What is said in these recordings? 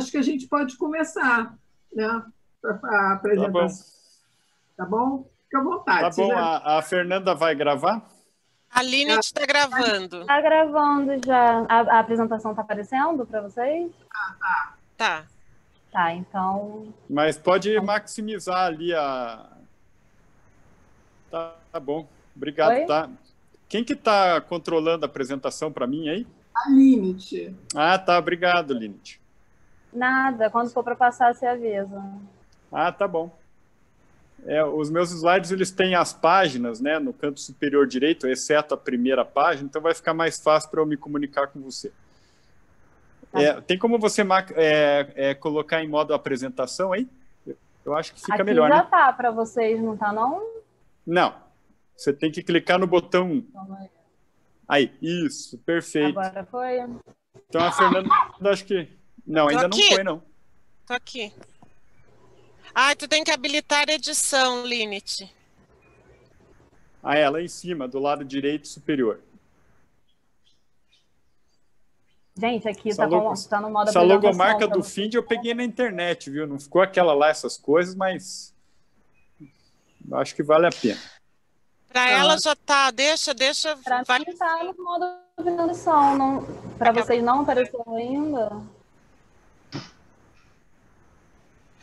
acho que a gente pode começar né, a apresentação. Tá bom? Tá bom? Fica à vontade. Tá bom, né? a, a, Fernanda vai gravar? A Aline está gravando. Está gravando já. A, a apresentação está aparecendo para vocês? Ah, tá. Tá. Tá, então. Mas pode maximizar ali a. Tá, tá bom. Obrigado, Oi? tá? Quem que tá controlando a apresentação para mim aí? A Linit. Ah, tá. Obrigado, Linit. Nada, quando for para passar, você avisa. Ah, tá bom. É, os meus slides eles têm as páginas, né, no canto superior direito, exceto a primeira página, então vai ficar mais fácil para eu me comunicar com você. Tá é, tem como você é, é, colocar em modo apresentação aí? Eu acho que fica Aqui melhor. Já né? tá para vocês, não tá não? Não. Você tem que clicar no botão. Então, aí, isso, perfeito. Agora foi. Então a Fernanda, acho que não, ainda não foi, não. Tô aqui. Ah, tu tem que habilitar edição, limite Ah, é, lá em cima, do lado direito superior. Gente, aqui está tá, logo, com, tá no modo Essa logomarca do tá Find eu peguei na internet, viu? Não ficou aquela lá, essas coisas, mas acho que vale a pena. Para ah. Tá. ela já tá, deixa, deixa. Para vai... mim tá no modo visualização, não... para vocês não apareceram ainda.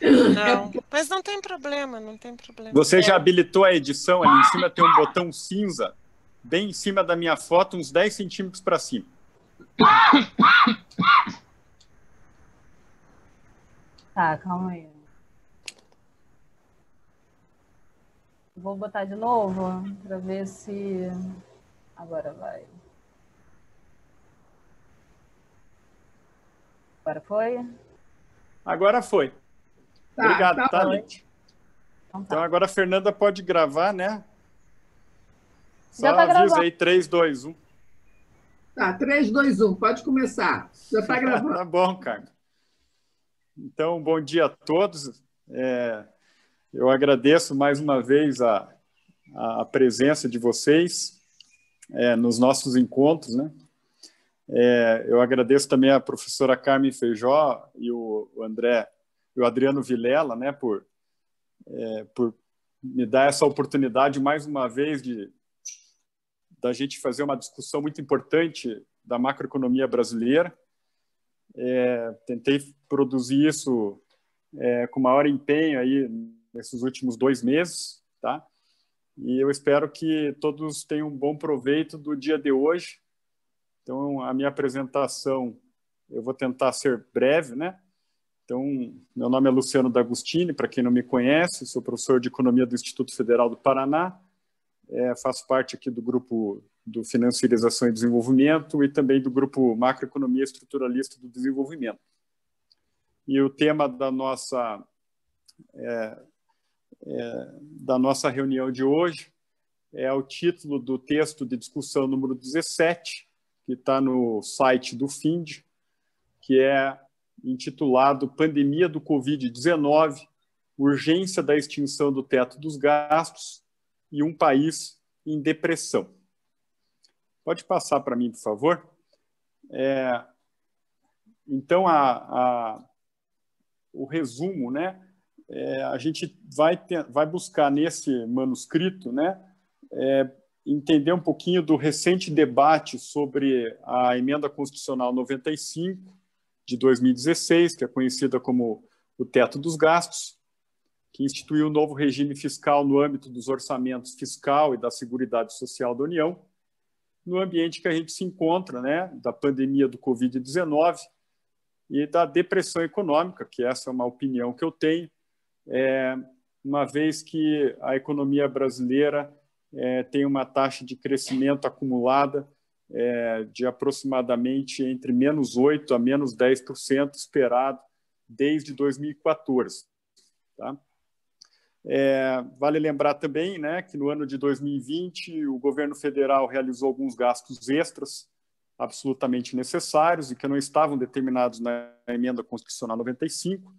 Não, mas não tem problema, não tem problema. Você já é. habilitou a edição ali em cima, tem um botão cinza, bem em cima da minha foto, uns 10 centímetros para cima. Tá, calma aí. Vou botar de novo para ver se agora vai. Agora foi? Agora foi. Tá, Obrigado, tá, tá, então, tá, Então, agora a Fernanda pode gravar, né? Só Já tá avisa aí, 3, 2, 1. Tá, 3, 2, 1, pode começar. Já tá gravando. tá bom, cara. Então, bom dia a todos. É, eu agradeço mais uma vez a, a presença de vocês é, nos nossos encontros, né? É, eu agradeço também a professora Carmen Feijó e o, o André e o Adriano Vilela, né, por, é, por me dar essa oportunidade mais uma vez de da gente fazer uma discussão muito importante da macroeconomia brasileira. É, tentei produzir isso é, com maior empenho aí nesses últimos dois meses, tá? E eu espero que todos tenham um bom proveito do dia de hoje. Então, a minha apresentação eu vou tentar ser breve, né? Então, meu nome é Luciano D'Agostini, para quem não me conhece, sou professor de Economia do Instituto Federal do Paraná, é, faço parte aqui do grupo do Financiarização e Desenvolvimento e também do grupo Macroeconomia Estruturalista do Desenvolvimento. E o tema da nossa, é, é, da nossa reunião de hoje é o título do texto de discussão número 17, que está no site do FIND, que é intitulado Pandemia do Covid-19, Urgência da Extinção do Teto dos Gastos e um País em Depressão. Pode passar para mim, por favor? É, então, a, a, o resumo, né? É, a gente vai, ter, vai buscar nesse manuscrito, né? É, entender um pouquinho do recente debate sobre a emenda constitucional 95 de 2016, que é conhecida como o teto dos gastos, que instituiu o um novo regime fiscal no âmbito dos orçamentos fiscal e da Seguridade Social da União, no ambiente que a gente se encontra, né, da pandemia do Covid-19 e da depressão econômica, que essa é uma opinião que eu tenho, é, uma vez que a economia brasileira é, tem uma taxa de crescimento acumulada é, de aproximadamente entre menos 8% a menos 10% esperado desde 2014. Tá? É, vale lembrar também né, que no ano de 2020 o governo federal realizou alguns gastos extras absolutamente necessários e que não estavam determinados na emenda constitucional 95,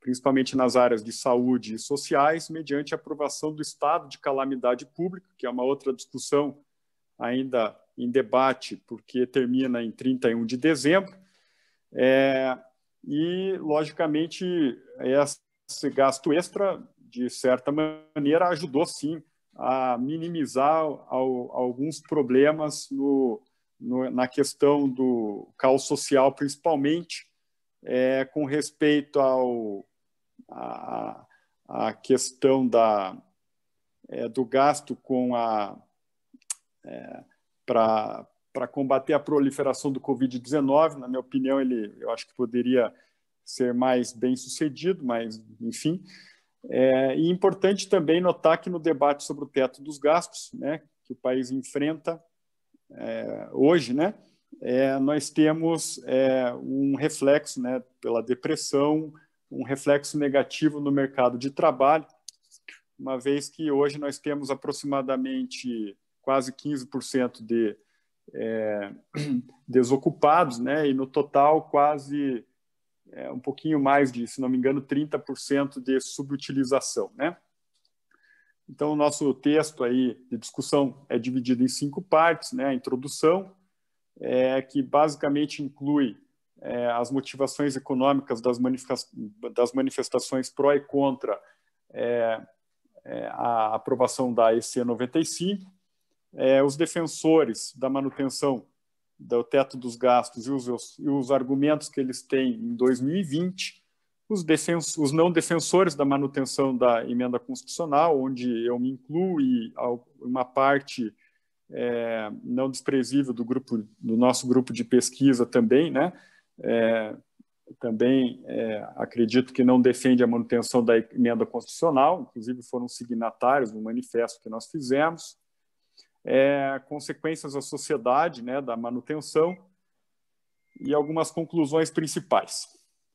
principalmente nas áreas de saúde e sociais, mediante a aprovação do estado de calamidade pública, que é uma outra discussão ainda em debate, porque termina em 31 de dezembro. É, e, logicamente, esse gasto extra, de certa maneira, ajudou sim a minimizar ao, alguns problemas no, no, na questão do caos social, principalmente é, com respeito ao a, a questão da, é, do gasto com a é, para combater a proliferação do Covid-19. Na minha opinião, ele, eu acho que poderia ser mais bem sucedido, mas, enfim. É, e importante também notar que no debate sobre o teto dos gastos, né, que o país enfrenta é, hoje, né, é, nós temos é, um reflexo né, pela depressão, um reflexo negativo no mercado de trabalho, uma vez que hoje nós temos aproximadamente quase 15% de é, desocupados, né? e no total quase é, um pouquinho mais de, se não me engano, 30% de subutilização. Né? Então, o nosso texto aí de discussão é dividido em cinco partes. Né? A introdução, é, que basicamente inclui é, as motivações econômicas das, das manifestações pró e contra é, é a aprovação da EC 95 é, os defensores da manutenção do teto dos gastos e os, e os argumentos que eles têm em 2020, os, os, não defensores da manutenção da emenda constitucional, onde eu me incluo e uma parte é, não desprezível do grupo do nosso grupo de pesquisa também, né? É, também é, acredito que não defende a manutenção da emenda constitucional, inclusive foram signatários no manifesto que nós fizemos é, consequências à sociedade né, da manutenção e algumas conclusões principais.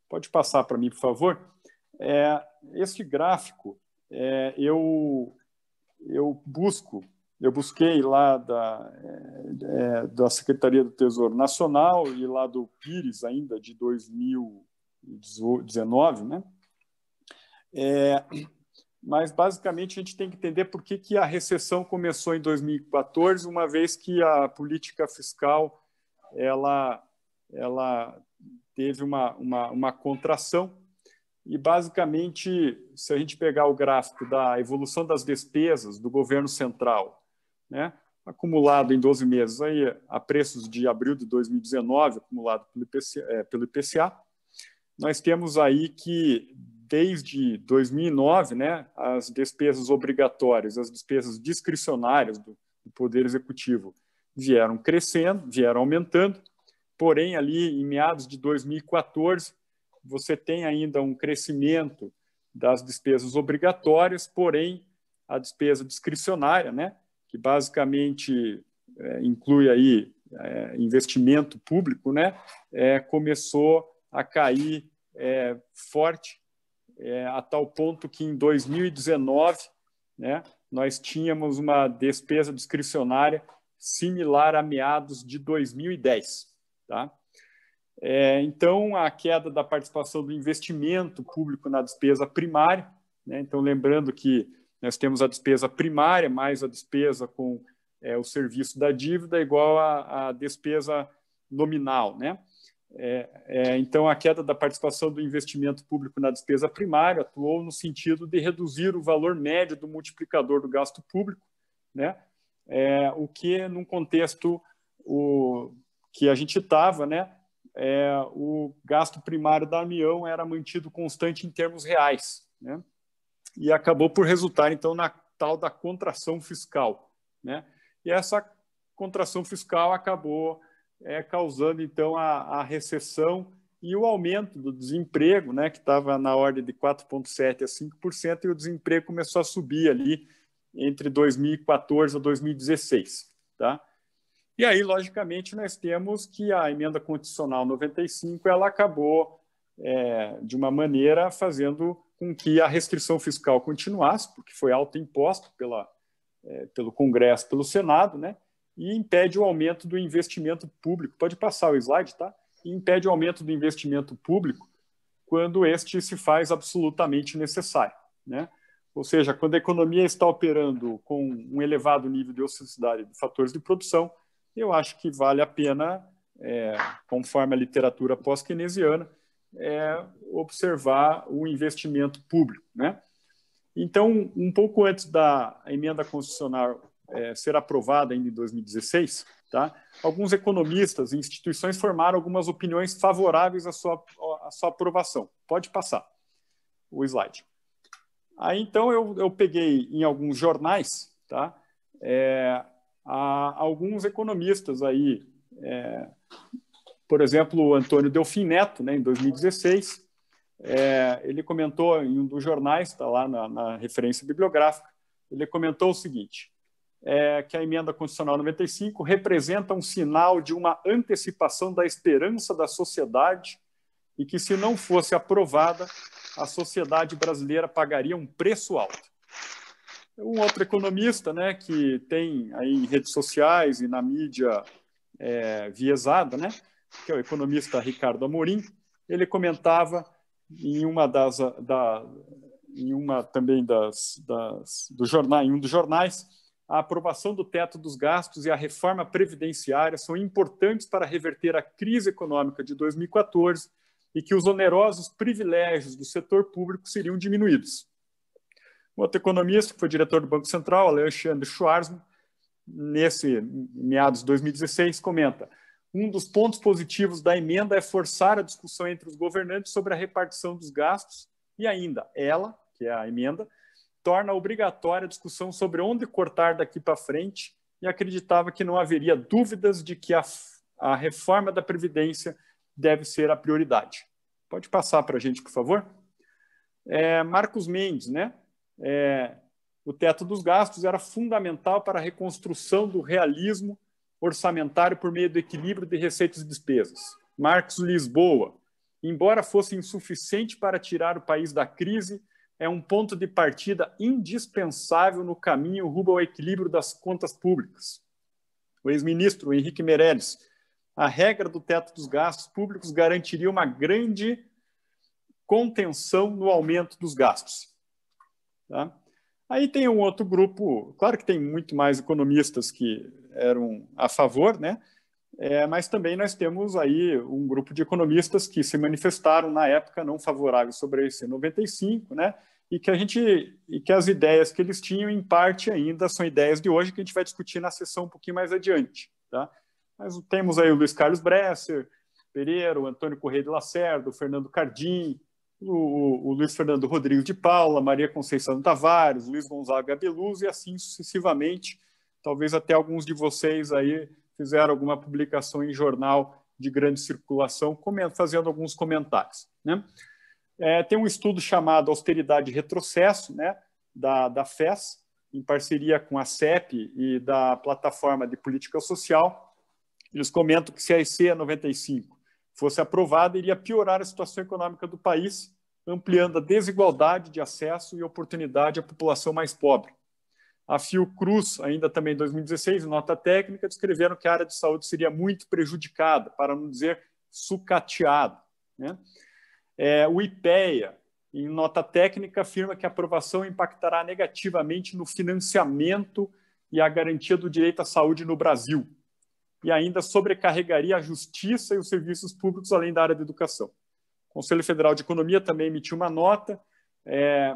Pode passar para mim, por favor? É, este gráfico, é, eu, eu busco, eu busquei lá da, é, é da Secretaria do Tesouro Nacional e lá do Pires ainda de 2019, né? É, mas basicamente a gente tem que entender por que, que a recessão começou em 2014, uma vez que a política fiscal ela, ela teve uma, uma, uma contração. E basicamente, se a gente pegar o gráfico da evolução das despesas do governo central, né, acumulado em 12 meses aí, a preços de abril de 2019, acumulado pelo IPCA, é, pelo IPCA nós temos aí que desde 2009, né, as despesas obrigatórias, as despesas discricionárias do, do Poder Executivo vieram crescendo, vieram aumentando, porém, ali em meados de 2014, você tem ainda um crescimento das despesas obrigatórias, porém, a despesa discricionária, né, que basicamente é, inclui aí é, investimento público, né, é, começou a cair é, forte é, a tal ponto que em 2019 né, nós tínhamos uma despesa discricionária similar a meados de 2010. Tá? É, então, a queda da participação do investimento público na despesa primária, né, então lembrando que nós temos a despesa primária mais a despesa com é, o serviço da dívida igual à despesa nominal, né? É, é, então, a queda da participação do investimento público na despesa primária atuou no sentido de reduzir o valor médio do multiplicador do gasto público, né? É, o que, num contexto o, que a gente estava, né? É, o gasto primário da União era mantido constante em termos reais, né? E acabou por resultar, então, na tal da contração fiscal, né? E essa contração fiscal acabou é, causando então a, a, recessão e o aumento do desemprego, né, que estava na ordem de 4,7% a 5%, e o desemprego começou a subir ali entre 2014 a 2016. Tá? E aí, logicamente, nós temos que a emenda condicional 95 ela acabou, é, de uma maneira, fazendo com que a restrição fiscal continuasse, porque foi autoimposto pela, é, pelo Congresso, pelo Senado, né? e impede o aumento do investimento público. Pode passar o slide, tá? E impede o aumento do investimento público quando este se faz absolutamente necessário, né? Ou seja, quando a economia está operando com um elevado nível de ociosidade de fatores de produção, eu acho que vale a pena, é, conforme a literatura pós-keynesiana, é, observar o investimento público. Né? Então, um pouco antes da emenda constitucional é, ser aprovada ainda em 2016, tá? alguns economistas e instituições formaram algumas opiniões favoráveis à sua, à sua aprovação. Pode passar o slide. Aí então eu, eu peguei em alguns jornais, tá? É, alguns economistas aí, é, por exemplo, o Antônio Delfim Neto, né, em 2016, é, ele comentou em um dos jornais, está lá na, na referência bibliográfica, ele comentou o seguinte: é, que a emenda constitucional 95 representa um sinal de uma antecipação da esperança da sociedade e que, se não fosse aprovada, a sociedade brasileira pagaria um preço alto. Um outro economista, né, que tem aí em redes sociais e na mídia é, viesada, né, que é o economista Ricardo Amorim, ele comentava em uma das da, em uma também das, das do jornal em um dos jornais a aprovação do teto dos gastos e a reforma previdenciária são importantes para reverter a crise econômica de 2014 e que os onerosos privilégios do setor público seriam diminuídos. Um outro economista, que foi diretor do Banco Central, Alexandre Schwarzman, nesse meados de 2016, comenta: um dos pontos positivos da emenda é forçar a discussão entre os governantes sobre a repartição dos gastos e ainda ela, que é a emenda, torna obrigatória a discussão sobre onde cortar daqui para frente e acreditava que não haveria dúvidas de que a, a reforma da Previdência deve ser a prioridade. Pode passar para a gente, por favor? É, Marcos Mendes, né? É, o teto dos gastos era fundamental para a reconstrução do realismo orçamentário por meio do equilíbrio de receitas e despesas. Marcos Lisboa, embora fosse insuficiente para tirar o país da crise, é um ponto de partida indispensável no caminho rumo ao equilíbrio das contas públicas. O ex-ministro Henrique Meirelles, a regra do teto dos gastos públicos garantiria uma grande contenção no aumento dos gastos. Tá? Aí tem um outro grupo, claro que tem muito mais economistas que eram a favor, né? É, mas também nós temos aí um grupo de economistas que se manifestaram na época não favoráveis sobre esse 95, né? E que a gente e que as ideias que eles tinham em parte ainda são ideias de hoje que a gente vai discutir na sessão um pouquinho mais adiante, tá? Mas temos aí o Luiz Carlos Bresser, Pereira, o Antônio Correia de Lacerda, o Fernando Cardim, o, o, Luiz Fernando Rodrigues de Paula, Maria Conceição Tavares, Luiz Gonzaga Beluz e assim sucessivamente. Talvez até alguns de vocês aí fizeram alguma publicação em jornal de grande circulação, fazendo alguns comentários. Né? É, tem um estudo chamado Austeridade e Retrocesso, né, da, da FES, em parceria com a CEP e da Plataforma de Política Social. Eles comentam que se a ic 95 fosse aprovada, iria piorar a situação econômica do país, ampliando a desigualdade de acesso e oportunidade à população mais pobre. A Fiocruz, ainda também em 2016, em nota técnica, descreveram que a área de saúde seria muito prejudicada, para não dizer sucateada. Né? É, o IPEA, em nota técnica, afirma que a aprovação impactará negativamente no financiamento e a garantia do direito à saúde no Brasil, e ainda sobrecarregaria a justiça e os serviços públicos, além da área da educação. O Conselho Federal de Economia também emitiu uma nota é,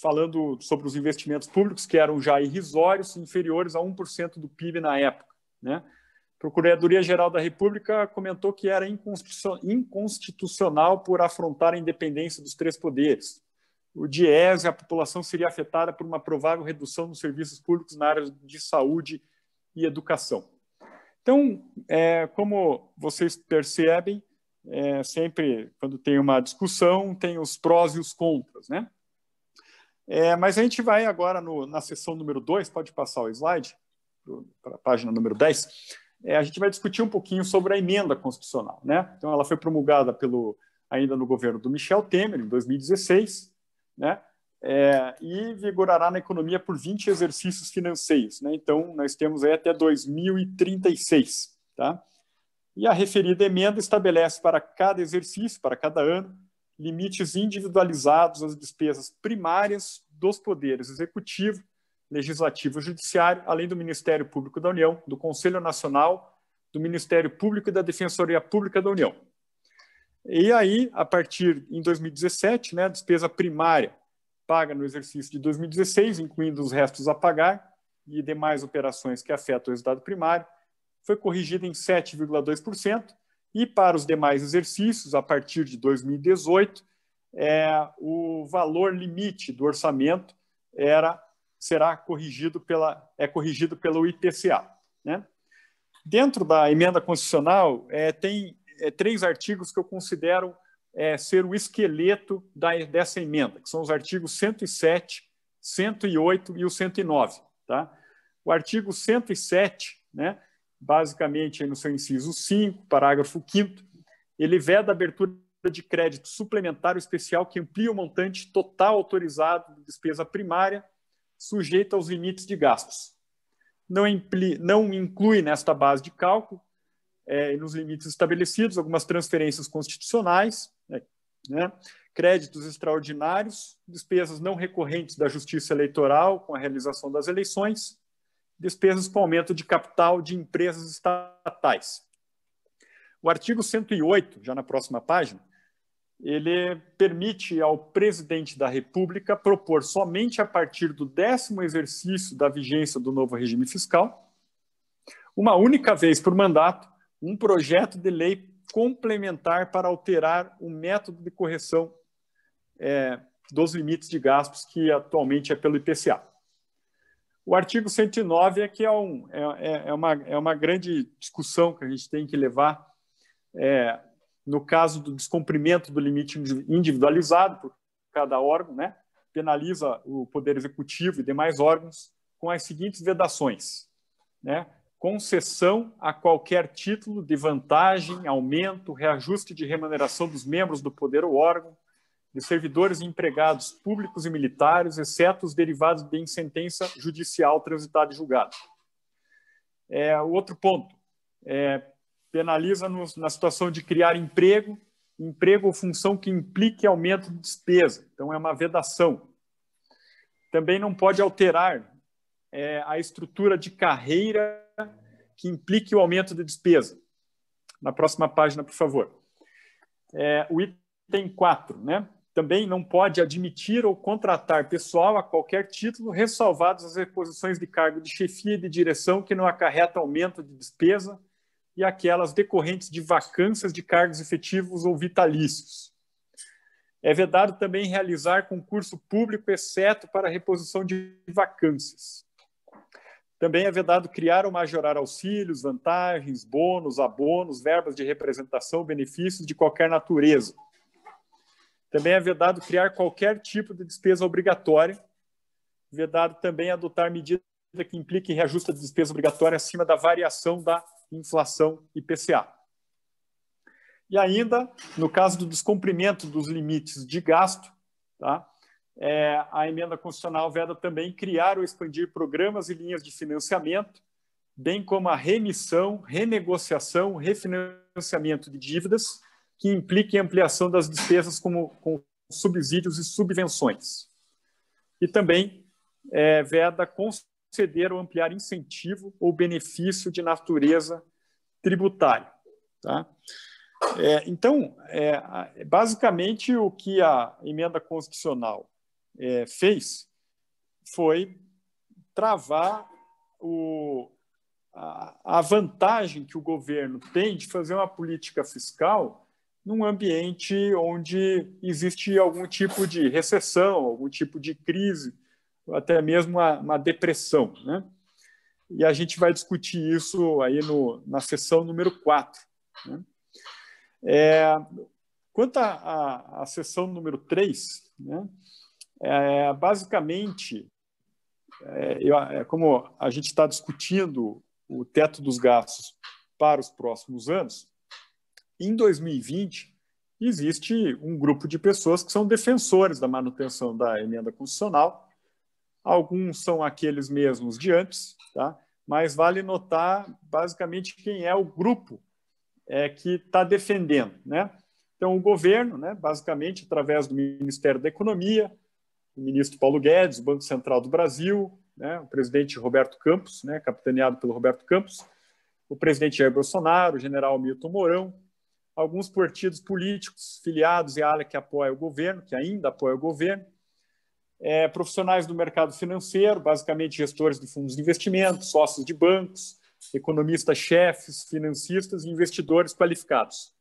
falando sobre os investimentos públicos, que eram já irrisórios, inferiores a 1% do PIB na época. Né? A Procuradoria-Geral da República comentou que era inconstitucional por afrontar a independência dos três poderes. O DIES, a população seria afetada por uma provável redução nos serviços públicos na área de saúde e educação. Então, é, como vocês percebem, é, sempre quando tem uma discussão, tem os prós e os contras, né? É, mas a gente vai agora no, na sessão número 2, pode passar o slide, para a página número 10, é, a gente vai discutir um pouquinho sobre a emenda constitucional. Né? Então, ela foi promulgada pelo, ainda no governo do Michel Temer, em 2016, né? É, e vigorará na economia por 20 exercícios financeiros. Né? Então, nós temos aí até 2036. Tá? E a referida emenda estabelece para cada exercício, para cada ano, limites individualizados às despesas primárias dos poderes executivo, legislativo e judiciário, além do Ministério Público da União, do Conselho Nacional, do Ministério Público e da Defensoria Pública da União. E aí, a partir em 2017, né, a despesa primária paga no exercício de 2016, incluindo os restos a pagar e demais operações que afetam o resultado primário, foi corrigida em 7,2%, e para os demais exercícios, a partir de 2018, é, o valor limite do orçamento era será corrigido pela é corrigido pelo IPCA. Né? Dentro da emenda constitucional é, tem é, três artigos que eu considero é, ser o esqueleto da, dessa emenda, que são os artigos 107, 108 e o 109. Tá? O artigo 107 né, basicamente no seu inciso 5, parágrafo 5 ele veda a abertura de crédito suplementar especial que amplia o montante total autorizado de despesa primária sujeita aos limites de gastos. Não, impli, não inclui nesta base de cálculo é, nos limites estabelecidos algumas transferências constitucionais, né, né créditos extraordinários, despesas não recorrentes da justiça eleitoral com a realização das eleições, despesas com aumento de capital de empresas estatais. O artigo 108, já na próxima página, ele permite ao presidente da República propor somente a partir do décimo exercício da vigência do novo regime fiscal, uma única vez por mandato, um projeto de lei complementar para alterar o método de correção é, dos limites de gastos que atualmente é pelo IPCA. O artigo 109 é que é, um, é, é, é, uma, é uma grande discussão que a gente tem que levar é, no caso do descumprimento do limite individualizado por cada órgão, né? penaliza o Poder Executivo e demais órgãos com as seguintes vedações: né? concessão a qualquer título de vantagem, aumento, reajuste de remuneração dos membros do poder ou órgão, de servidores e empregados públicos e militares, exceto os derivados de sentença judicial transitada e julgada. É, o outro ponto, é, penaliza nos, na situação de criar emprego, emprego ou função que implique aumento de despesa. Então, é uma vedação. Também não pode alterar é, a estrutura de carreira que implique o aumento de despesa. Na próxima página, por favor. É, o item 4, né? também não pode admitir ou contratar pessoal a qualquer título, ressalvados as reposições de cargo de chefia e de direção que não acarreta aumento de despesa e aquelas decorrentes de vacâncias de cargos efetivos ou vitalícios. É vedado também realizar concurso público, exceto para reposição de vacâncias. Também é vedado criar ou majorar auxílios, vantagens, bônus, abonos, verbas de representação, benefícios de qualquer natureza. Também é vedado criar qualquer tipo de despesa obrigatória. Vedado também adotar medida que implique reajuste de despesa obrigatória acima da variação da inflação IPCA. E ainda, no caso do descumprimento dos limites de gasto, tá? É, a emenda constitucional veda também criar ou expandir programas e linhas de financiamento, bem como a remissão, renegociação, refinanciamento de dívidas, que implique ampliação das despesas como, com subsídios e subvenções. E também é, veda conceder ou ampliar incentivo ou benefício de natureza tributária. Tá? É, então, é, é basicamente, o que a emenda constitucional é, fez foi travar o, a, a vantagem que o governo tem de fazer uma política fiscal num ambiente onde existe algum tipo de recessão, algum tipo de crise, até mesmo uma, uma depressão. Né? E a gente vai discutir isso aí no, na sessão número 4. Né? É, quanto à sessão número 3, né? é, basicamente, é, eu, é como a gente está discutindo o teto dos gastos para os próximos anos, em 2020, existe um grupo de pessoas que são defensores da manutenção da emenda constitucional. Alguns são aqueles mesmos de antes, tá? mas vale notar basicamente quem é o grupo é, que está defendendo. Né? Então, o governo, né, basicamente, através do Ministério da Economia, o ministro Paulo Guedes, o Banco Central do Brasil, né, o presidente Roberto Campos, né, capitaneado pelo Roberto Campos, o presidente Jair Bolsonaro, o general Milton Mourão, alguns partidos políticos filiados e ala que apoia o governo, que ainda apoia o governo, é, profissionais do mercado financeiro, basicamente gestores de fundos de investimento, sócios de bancos, economistas-chefes, financistas e investidores qualificados.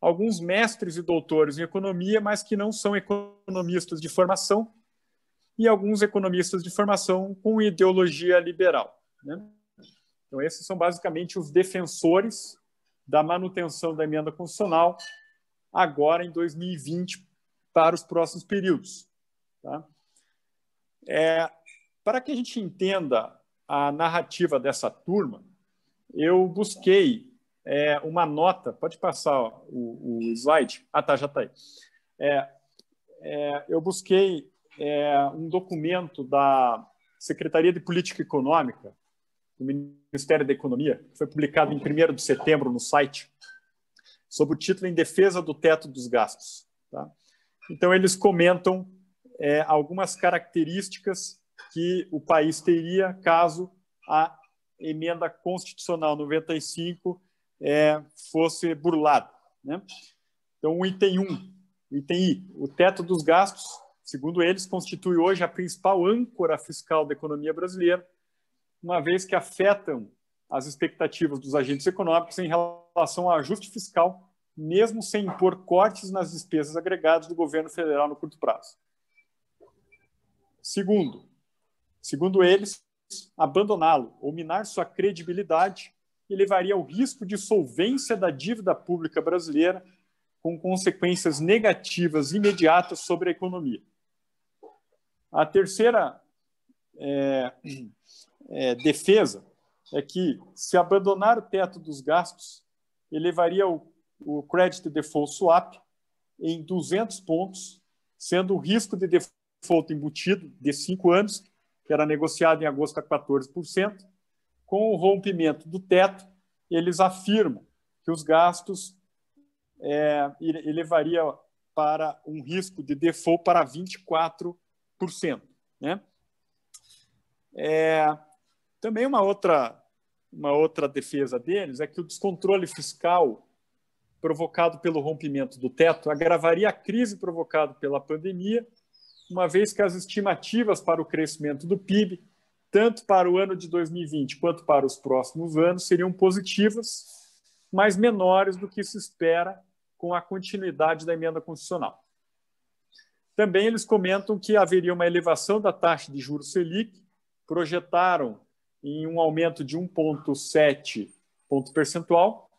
Alguns mestres e doutores em economia, mas que não são economistas de formação, e alguns economistas de formação com ideologia liberal. Né? Então, esses são basicamente os defensores da manutenção da emenda constitucional agora em 2020 para os próximos períodos. Tá? É, para que a gente entenda a narrativa dessa turma, eu busquei é, uma nota, pode passar o, o, slide? Ah, tá, já está aí. É, é, eu busquei é, um documento da Secretaria de Política Econômica do Ministério da Economia, que foi publicado em 1 de setembro no site, sob o título Em Defesa do Teto dos Gastos. Tá? Então, eles comentam é, algumas características que o país teria caso a emenda constitucional 95 é, fosse burlada. Né? Então, o item 1, o item I, o teto dos gastos, segundo eles, constitui hoje a principal âncora fiscal da economia brasileira uma vez que afetam as expectativas dos agentes econômicos em relação ao ajuste fiscal, mesmo sem impor cortes nas despesas agregadas do governo federal no curto prazo. Segundo, segundo eles, abandoná-lo ou minar sua credibilidade elevaria o risco de solvência da dívida pública brasileira, com consequências negativas imediatas sobre a economia. A terceira é, é, defesa é que, se abandonar o teto dos gastos, elevaria o, o crédito default swap em 200 pontos, sendo o risco de default embutido de cinco anos, que era negociado em agosto a 14%, com o rompimento do teto, eles afirmam que os gastos é, elevaria para um risco de default para 24%. Né? É, também uma outra, uma outra defesa deles é que o descontrole fiscal provocado pelo rompimento do teto agravaria a crise provocada pela pandemia, uma vez que as estimativas para o crescimento do PIB, tanto para o ano de 2020 quanto para os próximos anos, seriam positivas, mas menores do que se espera com a continuidade da emenda constitucional. Também eles comentam que haveria uma elevação da taxa de juros Selic, projetaram em um aumento de 1,7 ponto percentual,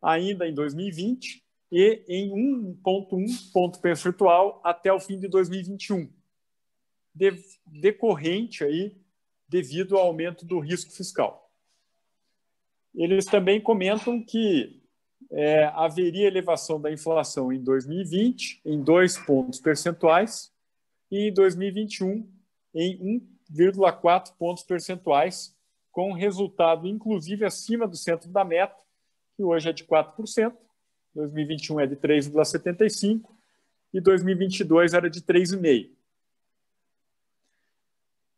ainda em 2020, e em 1,1 ponto percentual até o fim de 2021, de, decorrente aí devido ao aumento do risco fiscal. Eles também comentam que é, haveria elevação da inflação em 2020 em 2 pontos percentuais e em 2021 em 1 0,4 pontos percentuais, com resultado inclusive acima do centro da meta, que hoje é de 4%, 2021 é de 3,75% e 2022 era de 3,5%.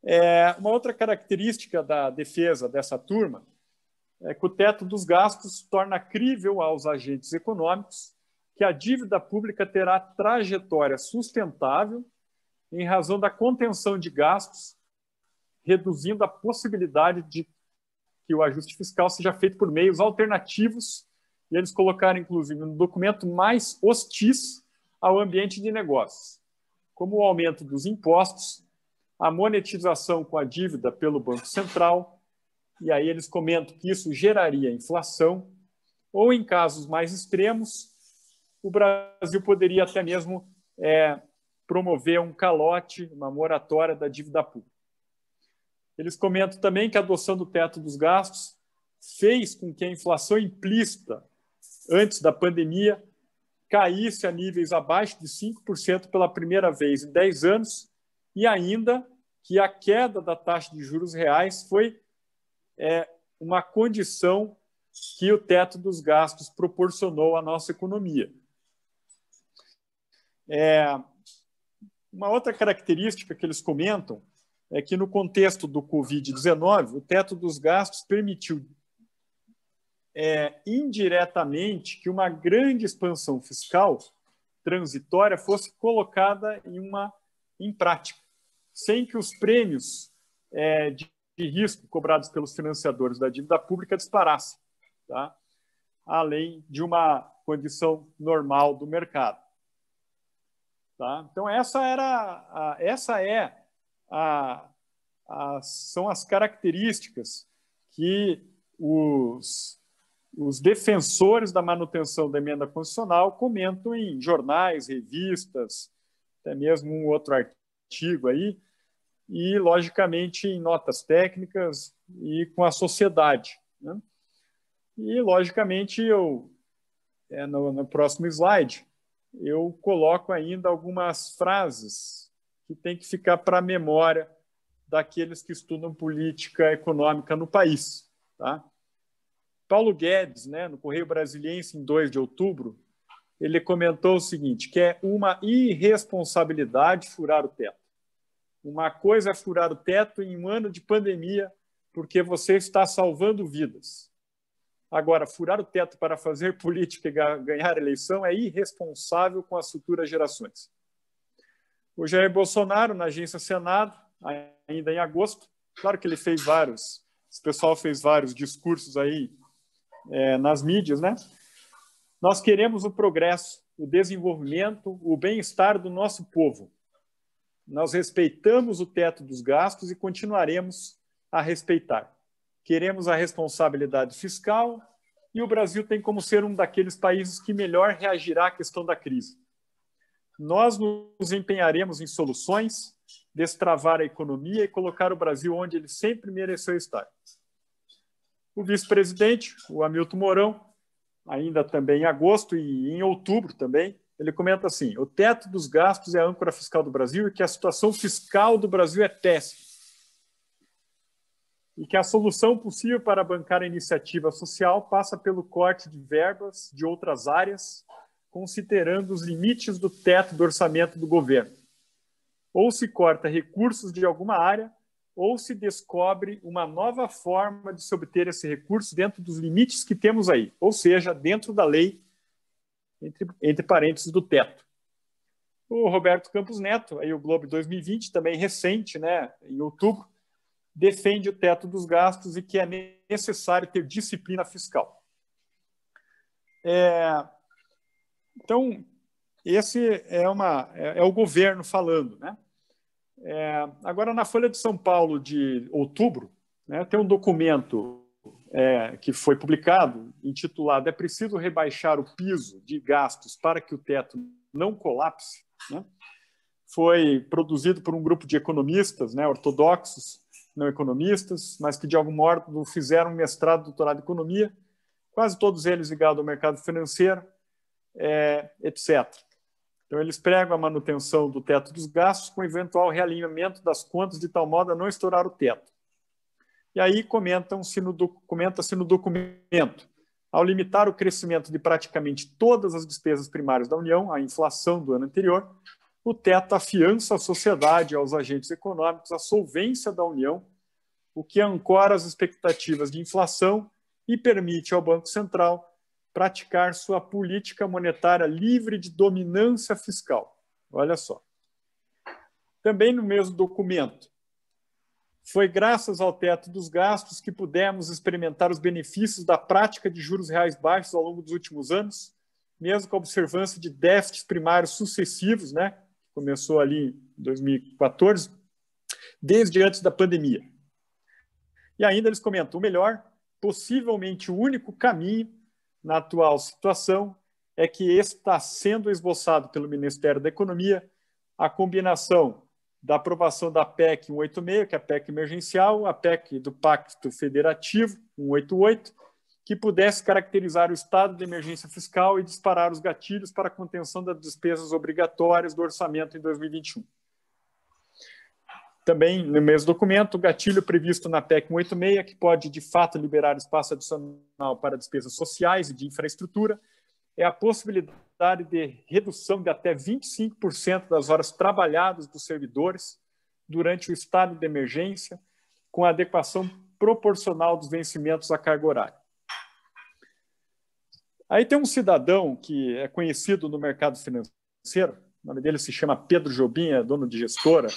É, uma outra característica da defesa dessa turma é que o teto dos gastos torna crível aos agentes econômicos que a dívida pública terá trajetória sustentável em razão da contenção de gastos reduzindo a possibilidade de que o ajuste fiscal seja feito por meios alternativos, e eles colocaram, inclusive, um documento mais hostis ao ambiente de negócios, como o aumento dos impostos, a monetização com a dívida pelo Banco Central, e aí eles comentam que isso geraria inflação, ou em casos mais extremos, o Brasil poderia até mesmo é, promover um calote, uma moratória da dívida pública. Eles comentam também que a adoção do teto dos gastos fez com que a inflação implícita antes da pandemia caísse a níveis abaixo de 5% pela primeira vez em 10 anos e ainda que a queda da taxa de juros reais foi é, uma condição que o teto dos gastos proporcionou à nossa economia. É, uma outra característica que eles comentam é que, no contexto do Covid-19, o teto dos gastos permitiu é, indiretamente que uma grande expansão fiscal transitória fosse colocada em, uma, em prática, sem que os prêmios é, de, de, risco cobrados pelos financiadores da dívida pública disparassem, tá? além de uma condição normal do mercado. Tá? Então, essa, era, a, essa é a, a, são as características que os, os defensores da manutenção da emenda constitucional comentam em jornais, revistas, até mesmo um outro artigo aí, e, logicamente, em notas técnicas e com a sociedade. Né? E, logicamente, eu, é, no, no próximo slide, eu coloco ainda algumas frases que tem que ficar para a memória daqueles que estudam política econômica no país. Tá? Paulo Guedes, né, no Correio Brasiliense, em 2 de outubro, ele comentou o seguinte, que é uma irresponsabilidade furar o teto. Uma coisa é furar o teto em um ano de pandemia, porque você está salvando vidas. Agora, furar o teto para fazer política e ganhar eleição é irresponsável com as futuras gerações o Jair Bolsonaro na agência Senado, ainda em agosto. Claro que ele fez vários, esse pessoal fez vários discursos aí é, nas mídias, né? Nós queremos o progresso, o desenvolvimento, o bem-estar do nosso povo. Nós respeitamos o teto dos gastos e continuaremos a respeitar. Queremos a responsabilidade fiscal e o Brasil tem como ser um daqueles países que melhor reagirá à questão da crise nós nos empenharemos em soluções, destravar a economia e colocar o Brasil onde ele sempre mereceu estar. O vice-presidente, o Hamilton Mourão, ainda também em agosto e em outubro também, ele comenta assim: o teto dos gastos é a âncora fiscal do Brasil e que a situação fiscal do Brasil é péssima. E que a solução possível para bancar a iniciativa social passa pelo corte de verbas de outras áreas considerando os limites do teto do orçamento do governo. Ou se corta recursos de alguma área, ou se descobre uma nova forma de se obter esse recurso dentro dos limites que temos aí, ou seja, dentro da lei, entre, entre parênteses, do teto. O Roberto Campos Neto, aí o Globo 2020, também recente, né, em outubro, defende o teto dos gastos e que é necessário ter disciplina fiscal. É, então, esse é, uma, é, é o governo falando. Né? É, agora, na Folha de São Paulo de outubro, né, tem um documento é, que foi publicado, intitulado É preciso rebaixar o piso de gastos para que o teto não colapse. Né? Foi produzido por um grupo de economistas né, ortodoxos, não economistas, mas que de algum modo fizeram mestrado, doutorado em economia, quase todos eles ligados ao mercado financeiro, é, etc. Então, eles pregam a manutenção do teto dos gastos com eventual realinhamento das contas de tal modo a não estourar o teto. E aí comenta-se no, comenta no documento. Ao limitar o crescimento de praticamente todas as despesas primárias da União, a inflação do ano anterior, o teto afiança à sociedade e aos agentes econômicos a solvência da União, o que ancora as expectativas de inflação e permite ao Banco Central praticar sua política monetária livre de dominância fiscal. Olha só. Também no mesmo documento, foi graças ao teto dos gastos que pudemos experimentar os benefícios da prática de juros reais baixos ao longo dos últimos anos, mesmo com a observância de déficits primários sucessivos, né? Começou ali em 2014, desde antes da pandemia. E ainda eles comentam: o melhor, possivelmente o único caminho na atual situação é que está sendo esboçado pelo Ministério da Economia a combinação da aprovação da PEC 186, que é a PEC emergencial, a PEC do Pacto Federativo 188, que pudesse caracterizar o estado de emergência fiscal e disparar os gatilhos para a contenção das despesas obrigatórias do orçamento em 2021. Também, no mesmo documento, o gatilho previsto na PEC 186, que pode, de fato, liberar espaço adicional para despesas sociais e de infraestrutura, é a possibilidade de redução de até 25% das horas trabalhadas dos servidores durante o estado de emergência, com adequação proporcional dos vencimentos à carga horária. Aí tem um cidadão que é conhecido no mercado financeiro, o nome dele se chama Pedro Jobim, é dono de gestora,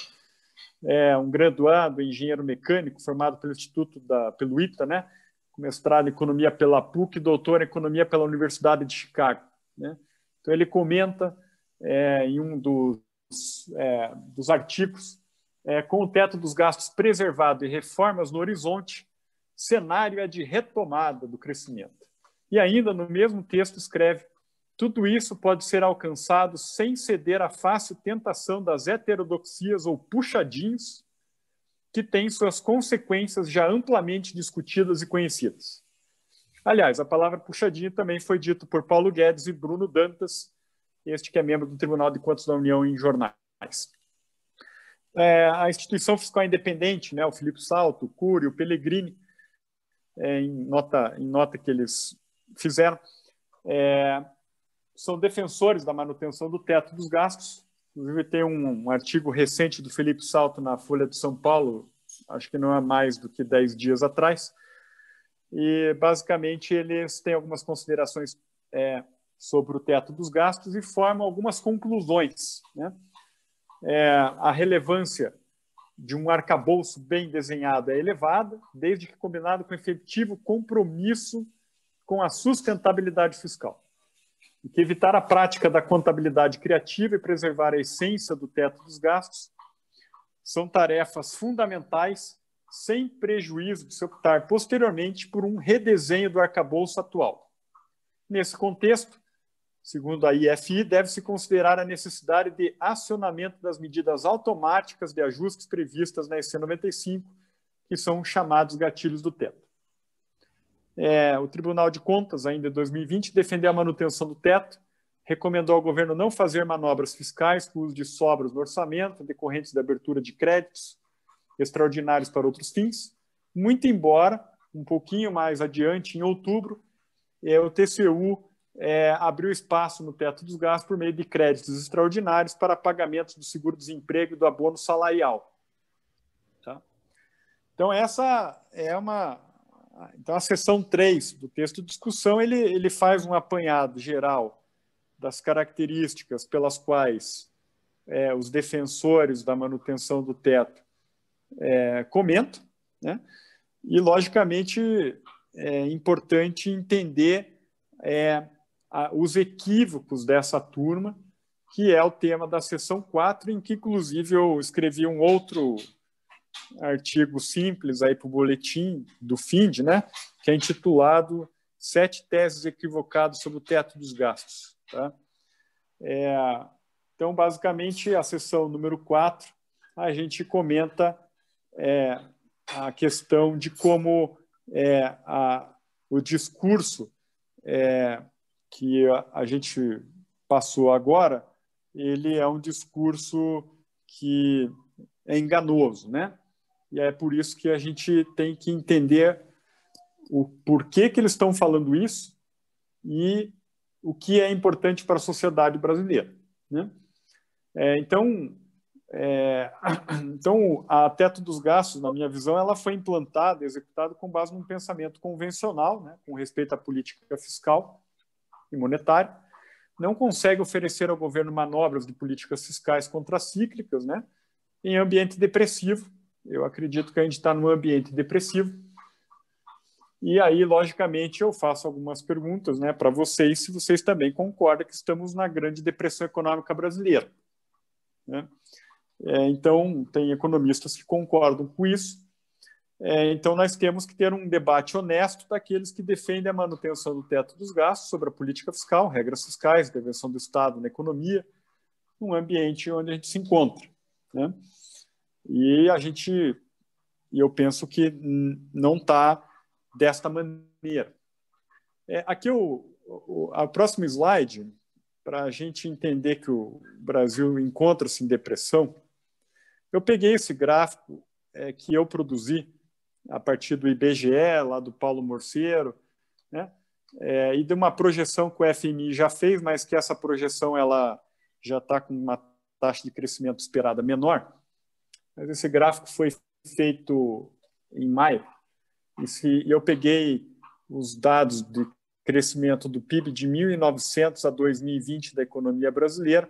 é um graduado em engenheiro mecânico formado pelo Instituto da pelo ITA, né? Com mestrado em economia pela PUC, doutor em economia pela Universidade de Chicago, né? Então ele comenta é, em um dos, é, dos artigos é, com o teto dos gastos preservado e reformas no horizonte, cenário é de retomada do crescimento. E ainda no mesmo texto escreve tudo isso pode ser alcançado sem ceder à fácil tentação das heterodoxias ou puxadins, que têm suas consequências já amplamente discutidas e conhecidas. Aliás, a palavra puxadinho também foi dito por Paulo Guedes e Bruno Dantas, este que é membro do Tribunal de Contas da União em jornais. É, a instituição fiscal independente, né, o Felipe Salto, o Cury, o Pellegrini, é, em, nota, em nota que eles fizeram, é, são defensores da manutenção do teto dos gastos. Inclusive, tem um, um artigo recente do Felipe Salto na Folha de São Paulo, acho que não é mais do que 10 dias atrás. E, basicamente, eles têm algumas considerações é, sobre o teto dos gastos e formam algumas conclusões. Né? É, a relevância de um arcabouço bem desenhado é elevada, desde que combinado com efetivo compromisso com a sustentabilidade fiscal e que evitar a prática da contabilidade criativa e preservar a essência do teto dos gastos são tarefas fundamentais, sem prejuízo de se optar posteriormente por um redesenho do arcabouço atual. Nesse contexto, segundo a IFI, deve-se considerar a necessidade de acionamento das medidas automáticas de ajustes previstas na EC 95, que são chamados gatilhos do teto é, o Tribunal de Contas, ainda em 2020, defendeu a manutenção do teto, recomendou ao governo não fazer manobras fiscais com o uso de sobras no orçamento, decorrentes da abertura de créditos extraordinários para outros fins. Muito embora, um pouquinho mais adiante, em outubro, é, o TCU é, abriu espaço no teto dos gastos por meio de créditos extraordinários para pagamentos do seguro-desemprego e do abono salarial. Tá? Então, essa é uma ah, então, a seção 3 do texto de discussão, ele, ele faz um apanhado geral das características pelas quais é, os defensores da manutenção do teto é, comentam, né? e, logicamente, é importante entender é, a, os equívocos dessa turma, que é o tema da seção 4, em que, inclusive, eu escrevi um outro artigo simples aí para o boletim do FIND, né, que é intitulado Sete Teses Equivocadas sobre o Teto dos Gastos. Tá? É, então, basicamente, a sessão número 4, a gente comenta é, a questão de como é, a, o discurso é, que a, a, gente passou agora, ele é um discurso que é enganoso, né? e é por isso que a gente tem que entender o porquê que eles estão falando isso e o que é importante para a sociedade brasileira. Né? É, então, é, então, a teto dos gastos, na minha visão, ela foi implantada, executada com base num pensamento convencional, né, com respeito à política fiscal e monetária, não consegue oferecer ao governo manobras de políticas fiscais contracíclicas, né, em ambiente depressivo, eu acredito que a gente está num ambiente depressivo. E aí, logicamente, eu faço algumas perguntas né, para vocês, se vocês também concordam que estamos na grande depressão econômica brasileira. Né? É, então, tem economistas que concordam com isso. É, então, nós temos que ter um debate honesto daqueles que defendem a manutenção do teto dos gastos sobre a política fiscal, regras fiscais, intervenção do Estado na economia, um ambiente onde a gente se encontra. Né? E a gente, eu penso que não está desta maneira. É, aqui o, o próximo slide, para a gente entender que o Brasil encontra-se em depressão, eu peguei esse gráfico é, que eu produzi a partir do IBGE, lá do Paulo Morceiro, né? É, e de uma projeção que o FMI já fez, mas que essa projeção ela já está com uma taxa de crescimento esperada menor. Mas esse gráfico foi feito em maio. E eu peguei os dados de crescimento do PIB de 1900 a 2020 da economia brasileira.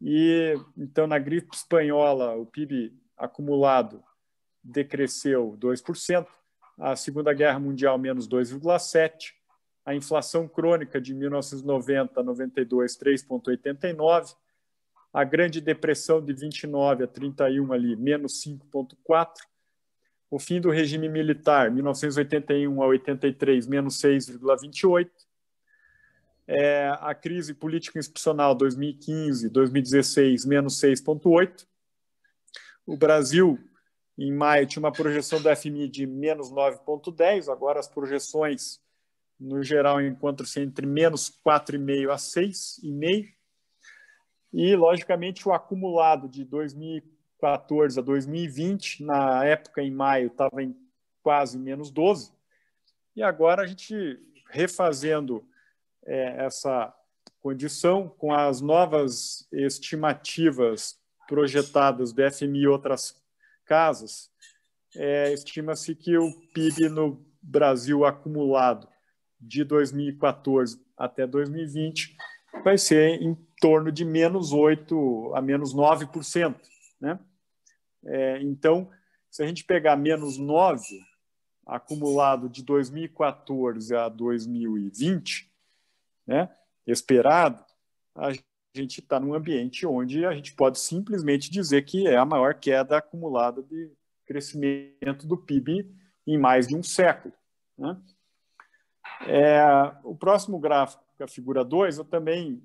E então na gripe espanhola o PIB acumulado decresceu 2%, a Segunda Guerra Mundial menos 2,7, a inflação crônica de 1990 a 92 3,89 a Grande Depressão de 29 a 31 ali, menos 5,4%, o fim do regime militar, 1981 a 83, menos 6,28%, é, a crise política institucional 2015, 2016, menos 6,8%, o Brasil, em maio, tinha uma projeção da FMI de menos 9,10%, agora as projeções, no geral, encontram-se entre menos 4,5% a 6,5%, e, logicamente, o acumulado de 2014 a 2020, na época em maio, estava em quase menos 12. E agora a gente refazendo é, essa condição com as novas estimativas projetadas do FMI e outras casas, é, estima-se que o PIB no Brasil acumulado de 2014 até 2020 vai ser em torno de menos 8% a menos 9%. Né? É, então, se a gente pegar menos 9% acumulado de 2014 a 2020, né, esperado, a gente está num ambiente onde a gente pode simplesmente dizer que é a maior queda acumulada de crescimento do PIB em mais de um século. Né? É, o próximo gráfico, a figura 2, eu também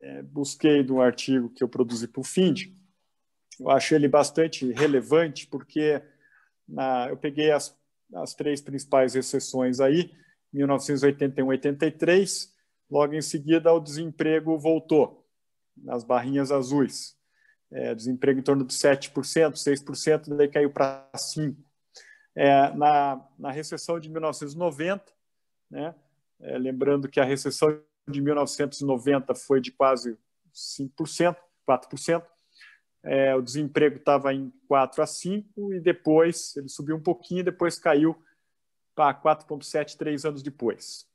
é, busquei de um artigo que eu produzi para o FIND. Eu achei ele bastante relevante, porque na, eu peguei as, as três principais recessões aí, 1981, 83, logo em seguida o desemprego voltou, nas barrinhas azuis. É, desemprego em torno de 7%, 6%, daí caiu para 5%. É, na, na recessão de 1990, né, é, lembrando que a recessão de 1990 foi de quase 5%, 4%. É, o desemprego estava em 4 a 5 e depois ele subiu um pouquinho, depois caiu para 4,7 três anos depois.